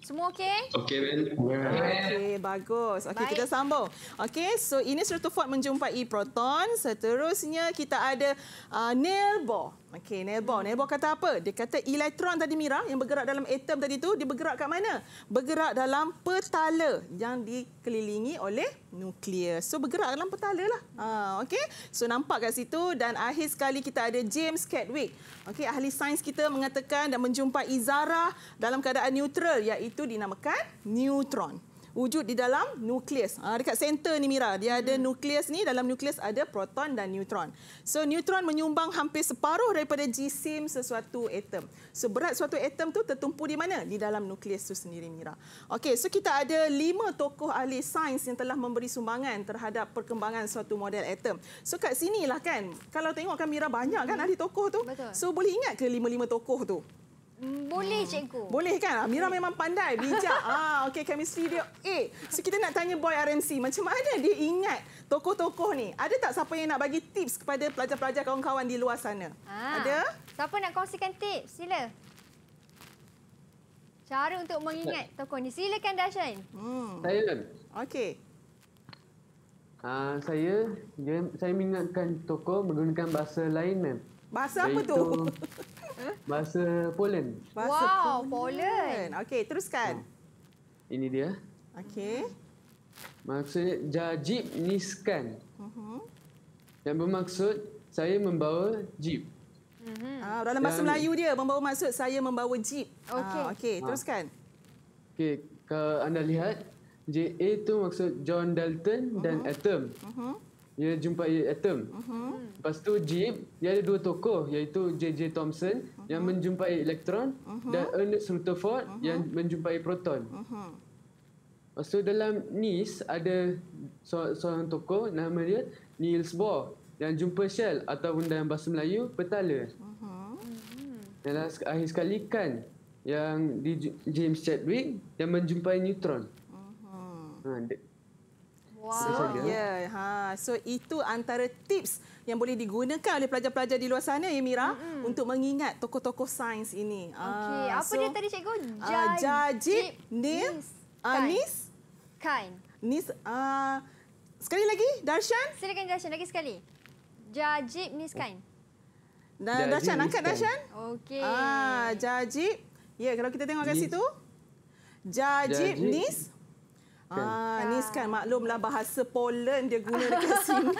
Semua okey? Okey, Ben. Yeah. Okey, bagus. Okey, kita sambung. Okey, so ini Rutherford menjumpai Proton. Seterusnya, kita ada uh, Neil Bohr. Okey, Nelbo. Nelbo kata apa? Dia kata elektron tadi Mira yang bergerak dalam atom tadi tu, dia bergerak kat mana? Bergerak dalam petala yang dikelilingi oleh nuklear. So bergerak dalam petala lah. Ha, Okey, so nampak kat situ dan akhir sekali kita ada James Cadwick. Okey, ahli sains kita mengatakan dan menjumpai zarah dalam keadaan neutral iaitu dinamakan neutron wujud di dalam nukleus. Ha, dekat center ni Mira, dia ada hmm. nukleus ni, dalam nukleus ada proton dan neutron. So neutron menyumbang hampir separuh daripada jisim sesuatu atom. So berat suatu atom tu tertumpu di mana? Di dalam nukleus tu sendiri Mira. Okey, so kita ada lima tokoh ahli sains yang telah memberi sumbangan terhadap perkembangan suatu model atom. So kat sinilah kan, kalau tengok kan Mira banyak kan hmm. ahli tokoh tu. Betul. So boleh ingat ke lima-lima tokoh tu? Boleh hmm. cikgu. Boleh kan? Amira memang pandai, bijak. ah, okey chemistry dia. Eh, so kita nak tanya boy RNC macam mana dia ingat tokoh-tokoh ni? Ada tak siapa yang nak bagi tips kepada pelajar-pelajar kawan-kawan di luar sana? Ah. Ada? Siapa nak kongsikan tips? Sila. Cara untuk mengingat tokoh ni. Silakan Dashan. Hmm. Saya. Okey. Uh, saya saya mengingatkan tokoh menggunakan bahasa lain. Bahasa apa tu? Bahasa Poland. Bahasa wow, Poland. Poland. Okey, teruskan. Oh. Ini dia. Okey. Maksudnya jajib niskan. Uh-huh. Yang bermaksud saya membawa jeep. Uh-huh. Mhm. Ah, dalam bahasa Dan... Melayu dia membawa maksud saya membawa jeep. Ah, okey. Ah, Okey, teruskan. Ah. Okey, kalau anda lihat JA itu maksud John Dalton uh-huh. dan mhm. Atom. Uh-huh dia jumpai Atom. Uh-huh. Lepas tu Jim, dia ada dua tokoh iaitu JJ Thomson uh-huh. Mhm. yang menjumpai elektron uh-huh. dan Ernest Rutherford uh-huh. yang menjumpai proton. Uh-huh. Lepas dalam NIST ada seorang, seorang tokoh nama dia Niels Bohr yang jumpa Shell atau ataupun yang bahasa Melayu petala. Uh-huh. Dan last, akhir sekali kan yang di James Chadwick yang menjumpai neutron. Uh-huh. Wow. Ya, yeah. ha. So itu antara tips yang boleh digunakan oleh pelajar-pelajar di luar sana, Mira, mm-hmm. untuk mengingat tokoh-tokoh sains ini. Ah, Okey, uh, apa so, dia tadi cikgu? Ah, Jajib, nis, Anis, ah, Kain. Nis, uh, sekali lagi, Darshan. Silakan Darshan lagi sekali. Jajib, Nis, Kain. Dan Jajib, Darshan, Niskan. angkat Darshan. Okey. Ah, Jajib. Ya, yeah, kalau kita tengok kat situ. Jajib, Jajib. Nis, Ah, ah. Ni sekarang maklumlah bahasa Poland dia guna dekat sini.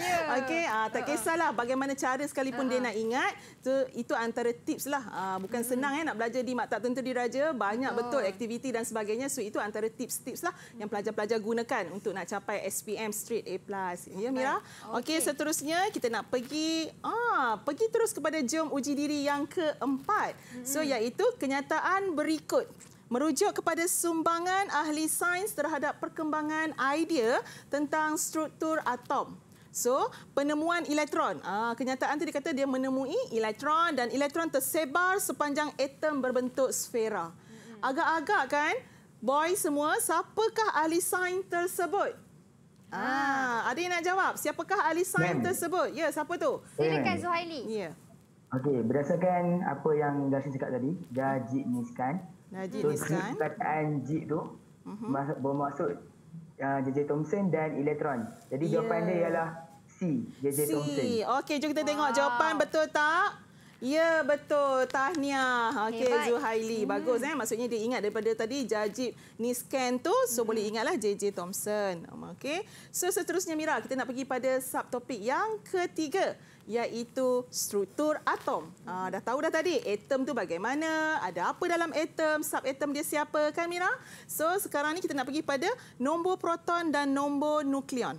yeah. okay, ah, tak ah. kisahlah bagaimana cara sekalipun ah. dia nak ingat. Itu, itu antara tips lah. Ah, bukan hmm. senang eh, nak belajar di Maktab Tentu Diraja. Banyak oh. betul aktiviti dan sebagainya. So, itu antara tips-tips lah yang pelajar-pelajar gunakan untuk nak capai SPM straight A+. Ya, yeah, Mira? Okay. okay, seterusnya kita nak pergi ah, pergi terus kepada jom uji diri yang keempat. Hmm. So, iaitu kenyataan berikut merujuk kepada sumbangan ahli sains terhadap perkembangan idea tentang struktur atom. So, penemuan elektron. Ah, kenyataan tu dikatakan dia menemui elektron dan elektron tersebar sepanjang atom berbentuk sfera. Agak-agak kan, boy semua, siapakah ahli sains tersebut? Ah, ah. ada yang nak jawab? Siapakah ahli sains tersebut? Ya, siapa tu? Silakan Zuhaili. Ya. Okey, berdasarkan apa yang Dasin cakap tadi, Gajit miskan. Najib so, Nissan. So, perkataan jik tu uh-huh. bermaksud uh, ah, JJ Thompson dan elektron. Jadi, yeah. jawapan dia ialah C, JJ C. Thompson. Okey, jom kita wow. tengok jawapan betul tak? Ya, betul. Tahniah. Okey, hey, Zuhaili. Hmm. Bagus. Eh? Maksudnya dia ingat daripada tadi Jajib ni scan tu. So, hmm. boleh ingatlah JJ Thompson. Okey. So, seterusnya Mira, kita nak pergi pada subtopik yang ketiga iaitu struktur atom. Ha, dah tahu dah tadi atom tu bagaimana, ada apa dalam atom, subatom dia siapa kan Mira? So sekarang ni kita nak pergi pada nombor proton dan nombor nukleon.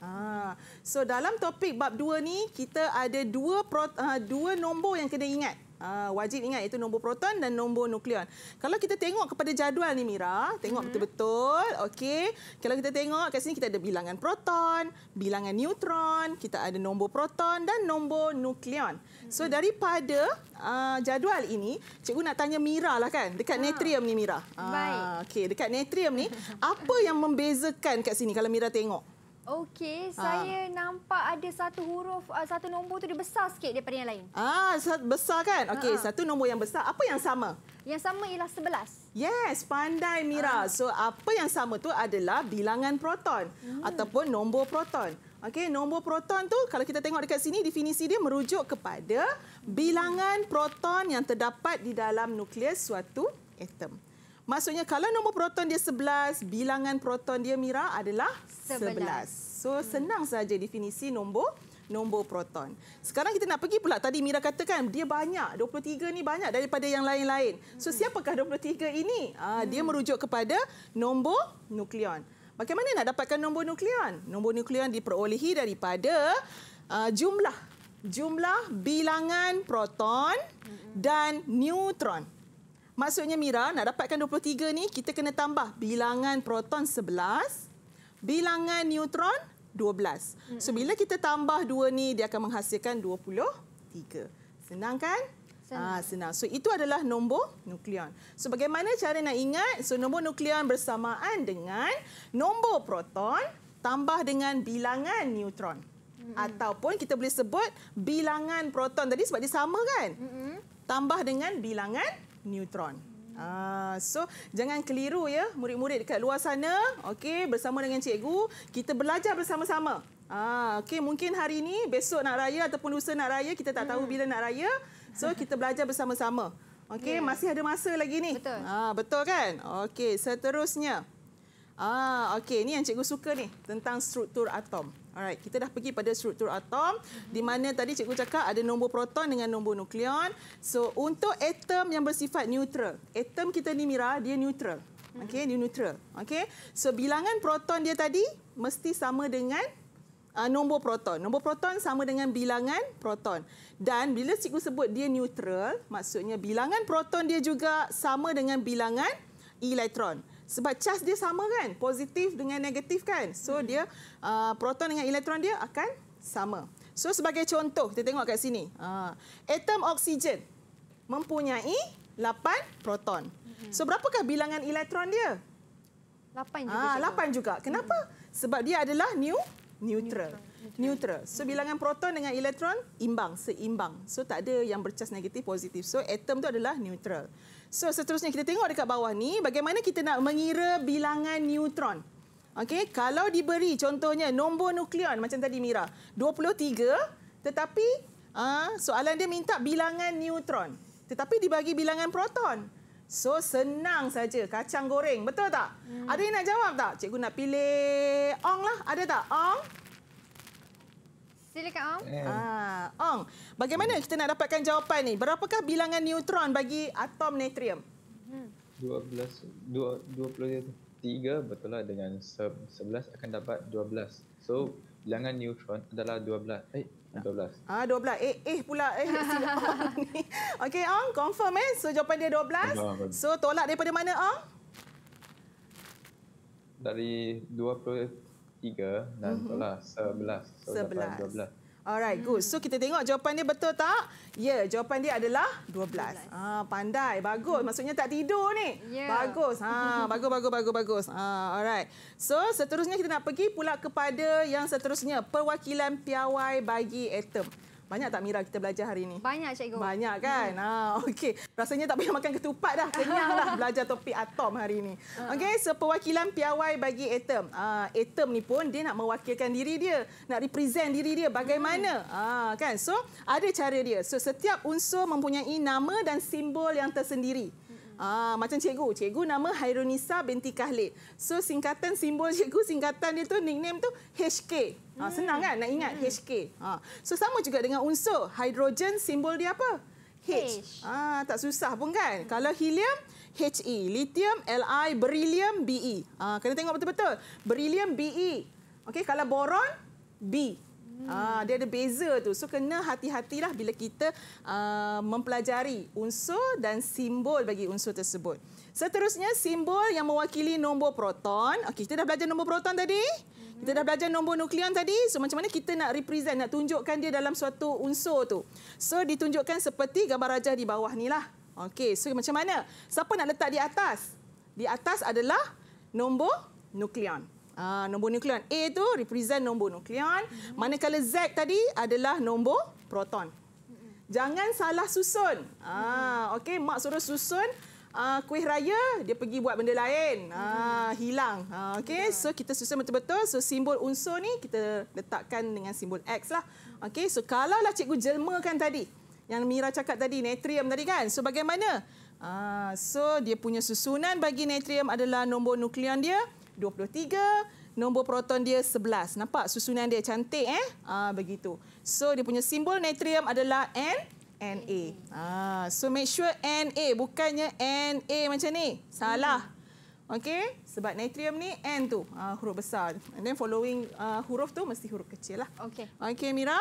Ha, so dalam topik bab dua ni kita ada dua pro, uh, ah, dua nombor yang kena ingat uh, wajib ingat itu nombor proton dan nombor nukleon. Kalau kita tengok kepada jadual ni Mira, tengok mhm. betul-betul, hmm. okey. Kalau kita tengok kat sini kita ada bilangan proton, bilangan neutron, kita ada nombor proton dan nombor nukleon. Hmm. So mhm. daripada uh, jadual ini, cikgu nak tanya Mira lah kan, dekat ah. natrium ni Mira. Ah, Baik. Uh, okey, dekat natrium ni apa yang membezakan kat sini kalau Mira tengok? Okey, ah. saya nampak ada satu huruf, uh, satu nombor tu dia besar sikit daripada yang lain. Ah, besar kan? Okey, uh satu nombor yang besar. Apa yang sama? Yang sama ialah 11. Yes, pandai Mira. Uh. So, apa yang sama tu adalah bilangan proton hmm. ataupun nombor proton. Okey, nombor proton tu kalau kita tengok dekat sini, definisi dia merujuk kepada bilangan proton yang terdapat di dalam nukleus suatu atom. Maksudnya kalau nombor proton dia 11, bilangan proton dia Mira adalah 11. 11. So hmm. senang saja definisi nombor nombor proton. Sekarang kita nak pergi pula tadi Mira katakan dia banyak 23 ni banyak daripada yang lain-lain. So hmm. siapakah 23 ini? Ah hmm. dia merujuk kepada nombor nukleon. Bagaimana nak dapatkan nombor nukleon? Nombor nukleon diperolehi daripada uh, jumlah jumlah bilangan proton hmm. dan neutron. Maksudnya Mira nak dapatkan 23 ni kita kena tambah bilangan proton 11, bilangan neutron 12. So bila kita tambah dua ni dia akan menghasilkan 23. Senang kan? Ah senang. So itu adalah nombor nukleon. So bagaimana cara nak ingat? So nombor nukleon bersamaan dengan nombor proton tambah dengan bilangan neutron. Mm-hmm. Ataupun kita boleh sebut bilangan proton tadi sebab dia sama kan? hmm Tambah dengan bilangan neutron. Uh, so jangan keliru ya murid-murid dekat luar sana. Okey bersama dengan cikgu kita belajar bersama-sama. Ah uh, okey mungkin hari ini besok nak raya ataupun lusa nak raya kita tak tahu hmm. bila nak raya. So kita belajar bersama-sama. Okey yeah. masih ada masa lagi ni. Ah betul. Uh, betul kan? Okey seterusnya. Ah, okey, ni yang cikgu suka ni tentang struktur atom. Alright, kita dah pergi pada struktur atom di mana tadi cikgu cakap ada nombor proton dengan nombor nukleon. So, untuk atom yang bersifat neutral, atom kita ni Mira, dia neutral. Hmm. Okey, dia neutral. Okey. So, bilangan proton dia tadi mesti sama dengan uh, nombor proton. Nombor proton sama dengan bilangan proton. Dan bila cikgu sebut dia neutral, maksudnya bilangan proton dia juga sama dengan bilangan elektron sebab charge dia sama kan positif dengan negatif kan so hmm. dia uh, proton dengan elektron dia akan sama so sebagai contoh kita tengok kat sini uh, atom oksigen mempunyai 8 proton hmm. so berapakah bilangan elektron dia 8 juga ah, 8 juga, juga. Hmm. kenapa hmm. sebab dia adalah new neutral neutral so bilangan proton dengan elektron imbang seimbang so tak ada yang bercas negatif positif so atom tu adalah neutral So seterusnya kita tengok dekat bawah ni bagaimana kita nak mengira bilangan neutron. Okey, kalau diberi contohnya nombor nukleon macam tadi Mira, 23 tetapi ah, soalan dia minta bilangan neutron. Tetapi dibagi bilangan proton. So senang saja kacang goreng, betul tak? Hmm. Ada yang nak jawab tak? Cikgu nak pilih Ong lah, ada tak? Ong? Silakan Ong. Eh. Ah, Ong, bagaimana kita nak dapatkan jawapan ni? Berapakah bilangan neutron bagi atom natrium? Hmm. 12 23 betullah dengan 11 akan dapat 12. So bilangan neutron adalah 12. Eh, 12. Ah, 12. Eh, eh pula. Eh, Okey, Ong, confirm eh. So jawapan dia 12. So tolak daripada mana, Ong? Dari 23 tiga dan itulah mm-hmm. sebelas. Sebelas. Dua belas. Alright, hmm. good. So kita tengok jawapan dia betul tak? Ya, yeah, jawapan dia adalah 12. Ha, ah, pandai, bagus. Hmm. Maksudnya tak tidur ni. Yeah. Bagus. Ha, bagus, bagus, bagus, bagus. Ha, alright. So seterusnya kita nak pergi pula kepada yang seterusnya. Perwakilan piawai bagi atom. Banyak tak Mira kita belajar hari ini? Banyak cikgu. Banyak kan? Ha, hmm. ah, okey. Rasanya tak payah makan ketupat dah. Kenyanglah belajar topik atom hari ini. Ah. Okey, seperwakilan PIY bagi Atom. Ah, Atom ni pun dia nak mewakilkan diri dia, nak represent diri dia bagaimana? Hmm. Ah, kan? So, ada cara dia. So, setiap unsur mempunyai nama dan simbol yang tersendiri. Ah, macam cikgu. Cikgu nama Hairunisa binti Kahlid. So singkatan simbol cikgu, singkatan dia tu nickname tu HK. Ah, hmm. senang kan nak ingat hmm. HK. Ah. So sama juga dengan unsur. Hidrogen simbol dia apa? H. H. Ah, tak susah pun kan? Hmm. Kalau helium, HE. Lithium, Li. Beryllium, BE. Ah, kena tengok betul-betul. Beryllium, BE. Okey, kalau boron, B. Hmm. Ah, dia ada beza tu. So kena hati-hatilah bila kita uh, mempelajari unsur dan simbol bagi unsur tersebut. Seterusnya simbol yang mewakili nombor proton. Okey, kita dah belajar nombor proton tadi. Kita dah belajar nombor nukleon tadi. So macam mana kita nak represent, nak tunjukkan dia dalam suatu unsur tu. So ditunjukkan seperti gambar rajah di bawah ni lah. Okey, so macam mana? Siapa nak letak di atas? Di atas adalah nombor nukleon. Uh, nombor nukleon A itu represent nombor nukleon. Mm -hmm. Manakala Z tadi adalah nombor proton. Jangan salah susun. Mm ah, okay, mak suruh susun uh, kuih raya, dia pergi buat benda lain. Mm hilang. Uh, okay, so kita susun betul-betul. So simbol unsur ni kita letakkan dengan simbol X lah. Okay, so kalau lah cikgu jelmakan tadi. Yang Mira cakap tadi, natrium tadi kan. So bagaimana? Uh, so dia punya susunan bagi natrium adalah nombor nukleon dia. Nombor proton dia 11. Nampak susunan dia cantik eh? Ah begitu. So dia punya simbol natrium adalah N Na. Ah so make sure Na bukannya Na macam ni. Salah. Okey, sebab natrium ni N tu, ah, huruf besar. And then following ah, huruf tu mesti huruf kecil lah. Okey. Okey Mira,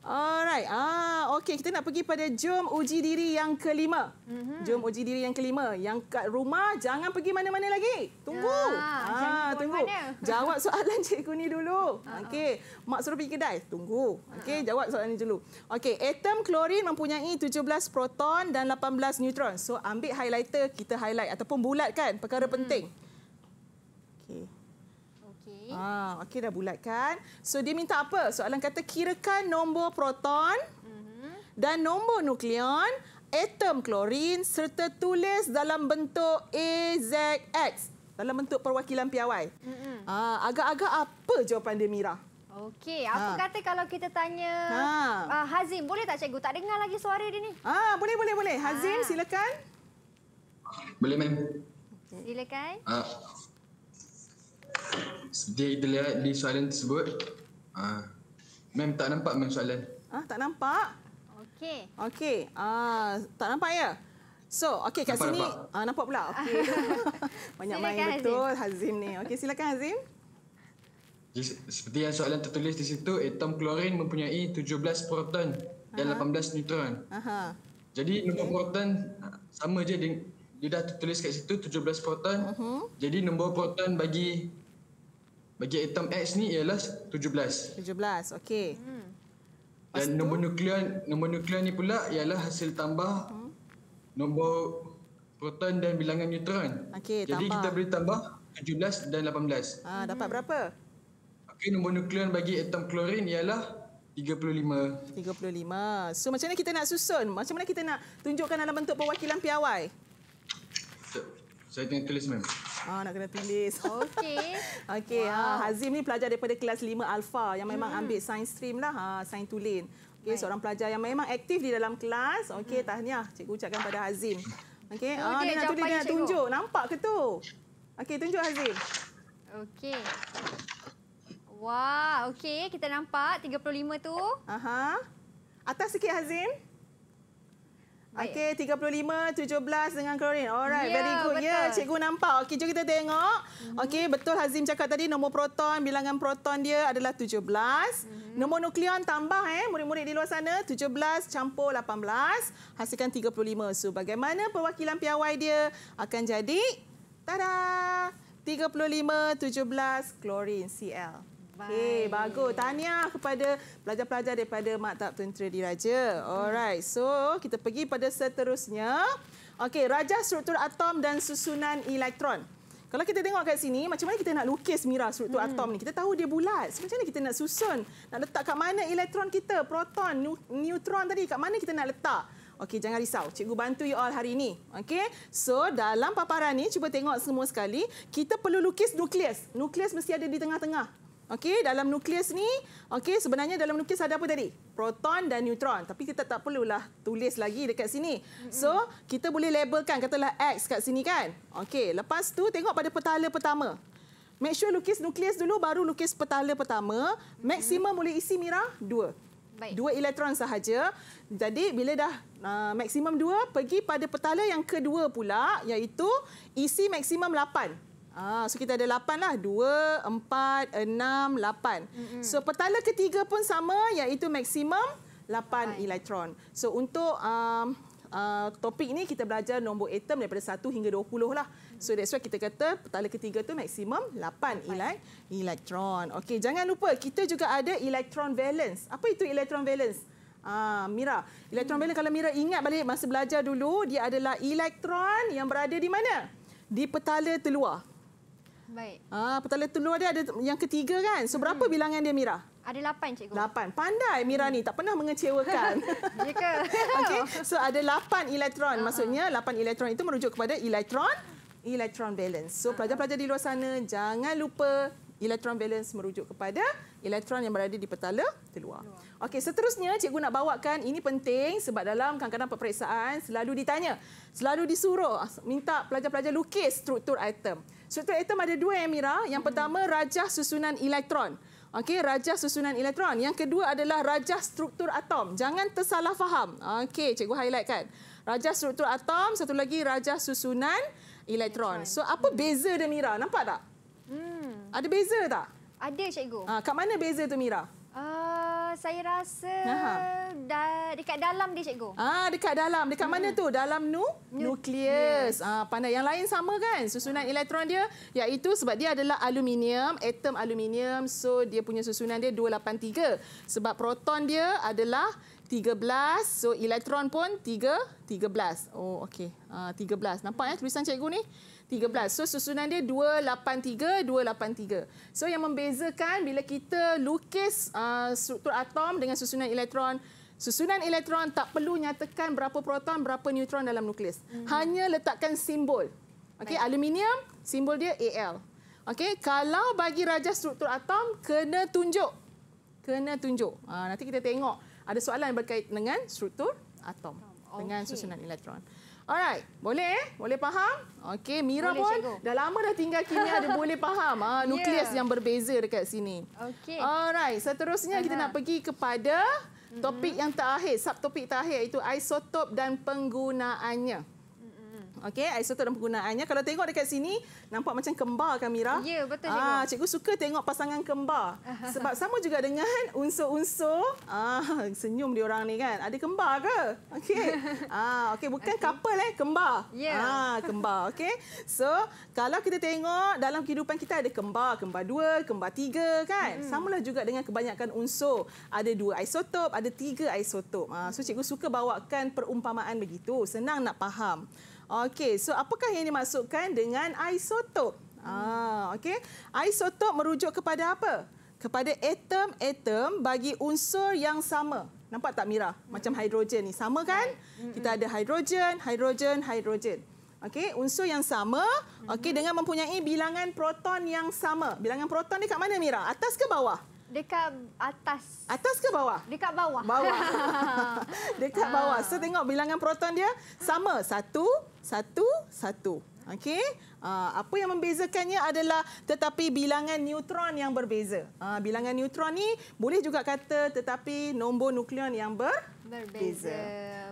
Alright. Ah, okey kita nak pergi pada jom uji diri yang kelima. Mm-hmm. Jom uji diri yang kelima. Yang kat rumah jangan pergi mana-mana lagi. Tunggu. Ya, ah, tunggu. Mana? Jawab soalan cikgu ni dulu. Ah, ah. Okey. Mak suruh pergi kedai. Tunggu. Ah, okey, jawab soalan ni dulu. Okey, atom klorin mempunyai 17 proton dan 18 neutron. So ambil highlighter, kita highlight ataupun bulatkan perkara mm penting. Ha, okey dah bulat kan? So dia minta apa? Soalan kata kirakan nombor proton mm -hmm. dan nombor nukleon, atom klorin serta tulis dalam bentuk AZX. Dalam bentuk perwakilan piawai. Mhm. Ah, agak-agak apa jawapan dia Mira? Okey, apa ha. kata kalau kita tanya ha. uh, Hazim, boleh tak cikgu? Tak dengar lagi suara dia ni. Ah, boleh, boleh, boleh. Hazim, ha. silakan. Boleh, ma'am. Silakan. Ah. Sedih kita lihat di soalan tersebut. Ha. Mem tak nampak mem soalan. Ah, tak nampak? Okey. Okey. Ah, tak nampak ya? So, okey kat sini nampak, ah, nampak pula. Okey. Banyak silakan main Hazim. betul Hazim ni. Okey, silakan Hazim. Seperti yang soalan tertulis di situ, atom klorin mempunyai 17 proton dan 18 neutron. Aha. Jadi nombor proton sama je dengan dia dah tertulis kat situ 17 proton. Uh-huh. Jadi nombor proton bagi bagi atom X ni ialah 17. 17, okey. Hmm. Dan nombor nukleon nombor nukleon ni pula ialah hasil tambah hmm. nombor proton dan bilangan neutron. Okey, tambah. Jadi kita boleh tambah 17 dan 18. Ah, hmm. Dapat berapa? Okey, nombor nukleon bagi atom klorin ialah 35. 35. So macam mana kita nak susun? Macam mana kita nak tunjukkan dalam bentuk perwakilan piawai? Saya tengok tulis, mem. Ah, nak kena tulis. Okey. Okey, ah, wow. ha, Hazim ni pelajar daripada kelas 5 Alpha yang memang hmm. ambil sains stream lah, ha, sains tulen. Okey, seorang pelajar yang memang aktif di dalam kelas. Okey, hmm. tahniah. Cikgu ucapkan pada Hazim. Okey, ah, dia, dia tulis, dia tunjuk. Nampak ke tu? Okey, tunjuk Hazim. Okey. Wah, okey. Kita nampak 35 tu. Aha. Atas sikit, Hazim. Okey, 35, 17 dengan klorin. Alright, yeah, very good. Ya, yeah, cikgu nampak. Okey, jom kita tengok. Mm -hmm. Okey, betul Hazim cakap tadi nombor proton, bilangan proton dia adalah 17. Mm -hmm. Nombor nukleon tambah, eh, murid-murid di luar sana, 17 campur 18, hasilkan 35. So, bagaimana perwakilan piawai dia akan jadi? Tada! 35, 17, klorin, Cl. Okey, bagus. Tahniah kepada pelajar-pelajar daripada Maktab Tun Tri Diraja. Alright, so kita pergi pada seterusnya. Okay, Raja struktur atom dan susunan elektron. Kalau kita tengok kat sini, macam mana kita nak lukis Mira struktur hmm. atom ni? Kita tahu dia bulat. So, macam mana kita nak susun? Nak letak kat mana elektron kita? Proton, neutron tadi, kat mana kita nak letak? Okey, jangan risau. Cikgu bantu you all hari ini. Okey, so dalam paparan ni, cuba tengok semua sekali. Kita perlu lukis nukleus. Nukleus mesti ada di tengah-tengah. Okey, dalam nukleus ni, okey sebenarnya dalam nukleus ada apa tadi? Proton dan neutron. Tapi kita tak perlulah tulis lagi dekat sini. So, kita boleh labelkan katalah X kat sini kan? Okey, lepas tu tengok pada petala pertama. Make sure lukis nukleus dulu baru lukis petala pertama. Maksimum boleh isi Mira dua, Baik. Dua elektron sahaja. Jadi bila dah uh, maksimum dua, pergi pada petala yang kedua pula iaitu isi maksimum lapan. Ah, so kita ada lapan lah. dua empat enam lapan. Mm-hmm. So petala ketiga pun sama iaitu maksimum lapan elektron. So untuk um, uh, topik ni kita belajar nombor atom daripada satu hingga dua puluh lah. So that's why kita kata petala ketiga tu maksimum lapan 8. elektron. Okay, jangan lupa kita juga ada elektron valence. Apa itu elektron valence? Ah, Mira, electron hmm. valence kalau Mira ingat balik masa belajar dulu, dia adalah elektron yang berada di mana? Di petala terluar. Baik. Ah, petala telur dia ada yang ketiga kan? Seberapa hmm. bilangan dia Mira? Ada lapan cikgu. Lapan. Pandai Mira hmm. ni. Tak pernah mengecewakan. Jika. Okey. So ada lapan elektron. Uh-huh. Maksudnya lapan elektron itu merujuk kepada elektron elektron balance. So ah, pelajar-pelajar di luar sana jangan lupa elektron balance merujuk kepada elektron yang berada di petala terluar. Okey, seterusnya cikgu nak bawakan ini penting sebab dalam kadang-kadang peperiksaan selalu ditanya, selalu disuruh minta pelajar-pelajar lukis struktur atom. Struktur atom ada dua, Amira. Yang mhm. pertama, rajah susunan elektron. Okey, rajah susunan elektron. Yang kedua adalah rajah struktur atom. Jangan tersalah faham. Okey, cikgu highlight kan. Rajah struktur atom, satu lagi rajah susunan elektron. So, apa beza dia, Mira? Nampak tak? Hmm. Ada beza tak? Ada, cikgu. Ha, kat mana beza tu, Mira? Uh, saya rasa da dekat dalam dia cikgu. Ah dekat dalam. Dekat hmm. mana tu? Dalam nu nukleus. Ah pandai yang lain sama kan susunan elektron dia iaitu sebab dia adalah aluminium, atom aluminium. So dia punya susunan dia 283. Sebab proton dia adalah 13. So elektron pun 3 13. Oh okey. Ah 13. Nampak eh tulisan cikgu ni? 13. So susunan dia 283 283. So yang membezakan bila kita lukis uh, struktur atom dengan susunan elektron, susunan elektron tak perlu nyatakan berapa proton, berapa neutron dalam nukleus. Hmm. Hanya letakkan simbol. Okey, aluminium simbol dia Al. Okey, kalau bagi rajah struktur atom kena tunjuk. Kena tunjuk. Uh, nanti kita tengok ada soalan berkait dengan struktur atom okay. dengan susunan elektron. Alright, boleh eh? Boleh faham? Okey, Mira boleh, pun cikgu. dah lama dah tinggal kimia dia boleh faham ah ya. nukleus yeah. yang berbeza dekat sini. Okey. Alright, seterusnya Aha. kita nak pergi kepada topik mm -hmm. yang terakhir, subtopik terakhir iaitu isotop dan penggunaannya. Okey, isotop dan penggunaannya. Kalau tengok dekat sini, nampak macam kembar kan Mira? Ya, betul. Ah, cikgu. cikgu suka tengok pasangan kembar. Sebab sama juga dengan unsur-unsur. Ah, senyum dia orang ni kan. Ada kembar ke? Okey. Ah, okay bukan okay. couple eh, kembar. Yeah. Ah, kembar. Okey. So, kalau kita tengok dalam kehidupan kita ada kembar, kembar dua, kembar tiga kan? Hmm. lah juga dengan kebanyakan unsur. Ada dua isotop, ada tiga isotop. Ah, so cikgu suka bawakan perumpamaan begitu. Senang nak faham. Okey, so apakah yang dimasukkan dengan isotop? Hmm. Ah, okey. Isotop merujuk kepada apa? Kepada atom-atom bagi unsur yang sama. Nampak tak Mira? Macam hidrogen ni sama kan? Kita ada hidrogen, hidrogen, hidrogen. Okey, unsur yang sama okey mm-hmm. dengan mempunyai bilangan proton yang sama. Bilangan proton ni kat mana Mira? Atas ke bawah? dekat atas. Atas ke bawah? Dekat bawah. Bawah. dekat ha. bawah. So tengok bilangan proton dia sama. Satu, satu, satu. Okey. Ah, apa yang membezakannya adalah tetapi bilangan neutron yang berbeza. Ah, bilangan neutron ni boleh juga kata tetapi nombor nukleon yang ber berbeza.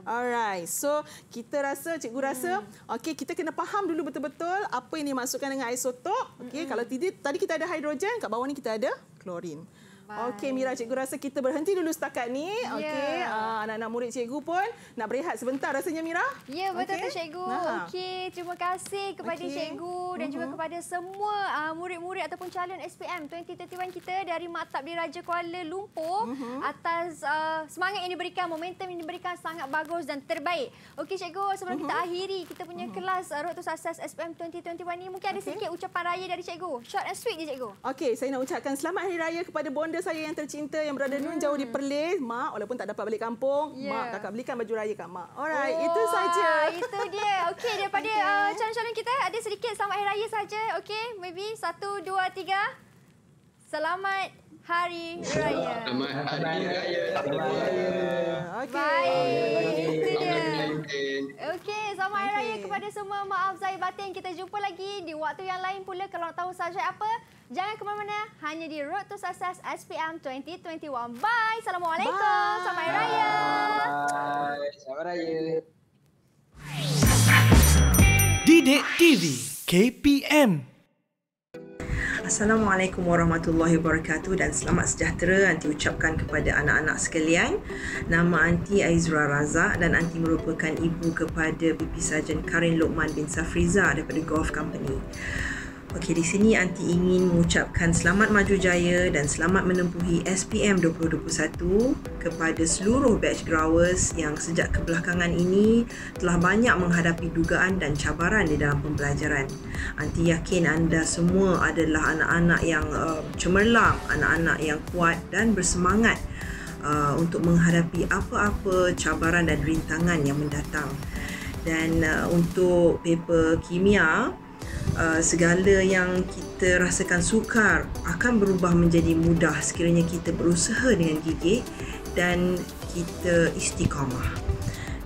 Alright. So kita rasa, cikgu rasa, hmm. okey kita kena faham dulu betul-betul apa yang dimaksudkan dengan isotop. Okey, hmm. kalau hmm. tadi tadi kita ada hidrogen, kat bawah ni kita ada klorin. Okay, Mira cikgu rasa kita berhenti dulu setakat ni. Yeah. Okey uh, anak-anak murid cikgu pun nak berehat sebentar rasanya Mira. Ya yeah, betul okay. tu cikgu. Okey terima kasih kepada okay. cikgu dan uh-huh. juga kepada semua uh, murid-murid ataupun calon SPM 2031 kita dari Maktab Diraja Kuala Lumpur uh-huh. atas uh, semangat yang diberikan, momentum yang diberikan sangat bagus dan terbaik. Okay cikgu sebelum uh-huh. kita mhm. akhiri kita punya uh-huh. kelas uh, Road to SPM 2021 ni mungkin ada okay. sikit ucapan raya dari cikgu. Short and sweet je cikgu. Okay saya nak ucapkan selamat hari raya kepada bonda cinta saya yang tercinta yang berada nun jauh di hmm. Perlis, mak walaupun tak dapat balik kampung, yeah. mak ya. kakak belikan baju raya kat mak. Alright, oh, itu saja. Itu dia. Okey, daripada uh, calon-calon kita ada sedikit selamat hari raya saja. Okey, maybe satu dua tiga Selamat Hari Raya. Selamat Hari Raya. Selamat Hari Raya. Selamat Hari Raya. Okay. Bye. Bye. Okey, selamat hari raya kepada semua. Maaf Zahir Batin. Kita jumpa lagi di waktu yang lain pula. Kalau nak tahu subjek apa, jangan ke mana-mana. Hanya di Road to Success SPM 2021. Bye. Assalamualaikum. Bye. Selamat hari raya. Bye. Selamat raya. Didik TV KPM Assalamualaikum warahmatullahi wabarakatuh dan selamat sejahtera anti ucapkan kepada anak-anak sekalian. Nama anti Aizra Razak dan anti merupakan ibu kepada bibi Sajen Karin Lokman bin Safriza daripada Golf Company. Okey, di sini Aunty ingin mengucapkan selamat maju jaya dan selamat menempuhi SPM 2021 kepada seluruh batch growers yang sejak kebelakangan ini telah banyak menghadapi dugaan dan cabaran di dalam pembelajaran. Aunty yakin anda semua adalah anak-anak yang uh, cemerlang, anak-anak yang kuat dan bersemangat uh, untuk menghadapi apa-apa cabaran dan rintangan yang mendatang. Dan uh, untuk paper kimia, uh, segala yang kita rasakan sukar akan berubah menjadi mudah sekiranya kita berusaha dengan gigih dan kita istiqamah.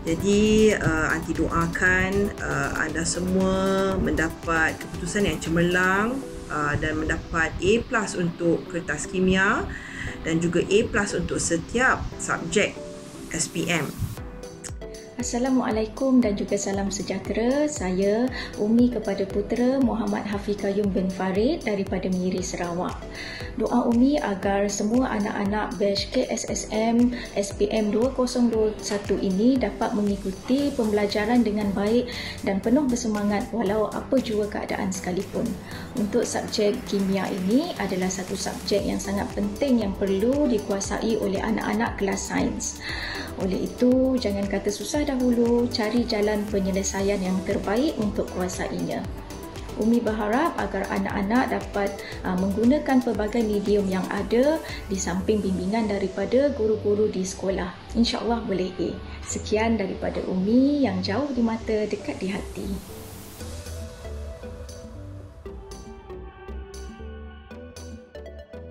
Jadi, uh, anti doakan uh, anda semua mendapat keputusan yang cemerlang uh, dan mendapat A+ untuk kertas kimia dan juga A+ untuk setiap subjek SPM. Assalamualaikum dan juga salam sejahtera. Saya Umi kepada putera Muhammad Hafiz Kayum bin Farid daripada Miri Sarawak. Doa Umi agar semua anak-anak batch KSSM SPM 2021 ini dapat mengikuti pembelajaran dengan baik dan penuh bersemangat walau apa jua keadaan sekalipun. Untuk subjek kimia ini adalah satu subjek yang sangat penting yang perlu dikuasai oleh anak-anak kelas sains. Oleh itu, jangan kata susah dahulu cari jalan penyelesaian yang terbaik untuk kuasainya. Umi berharap agar anak-anak dapat ah, menggunakan pelbagai medium yang ada di samping bimbingan daripada guru-guru di sekolah. InsyaAllah boleh Sekian daripada Umi yang jauh di mata, dekat di hati.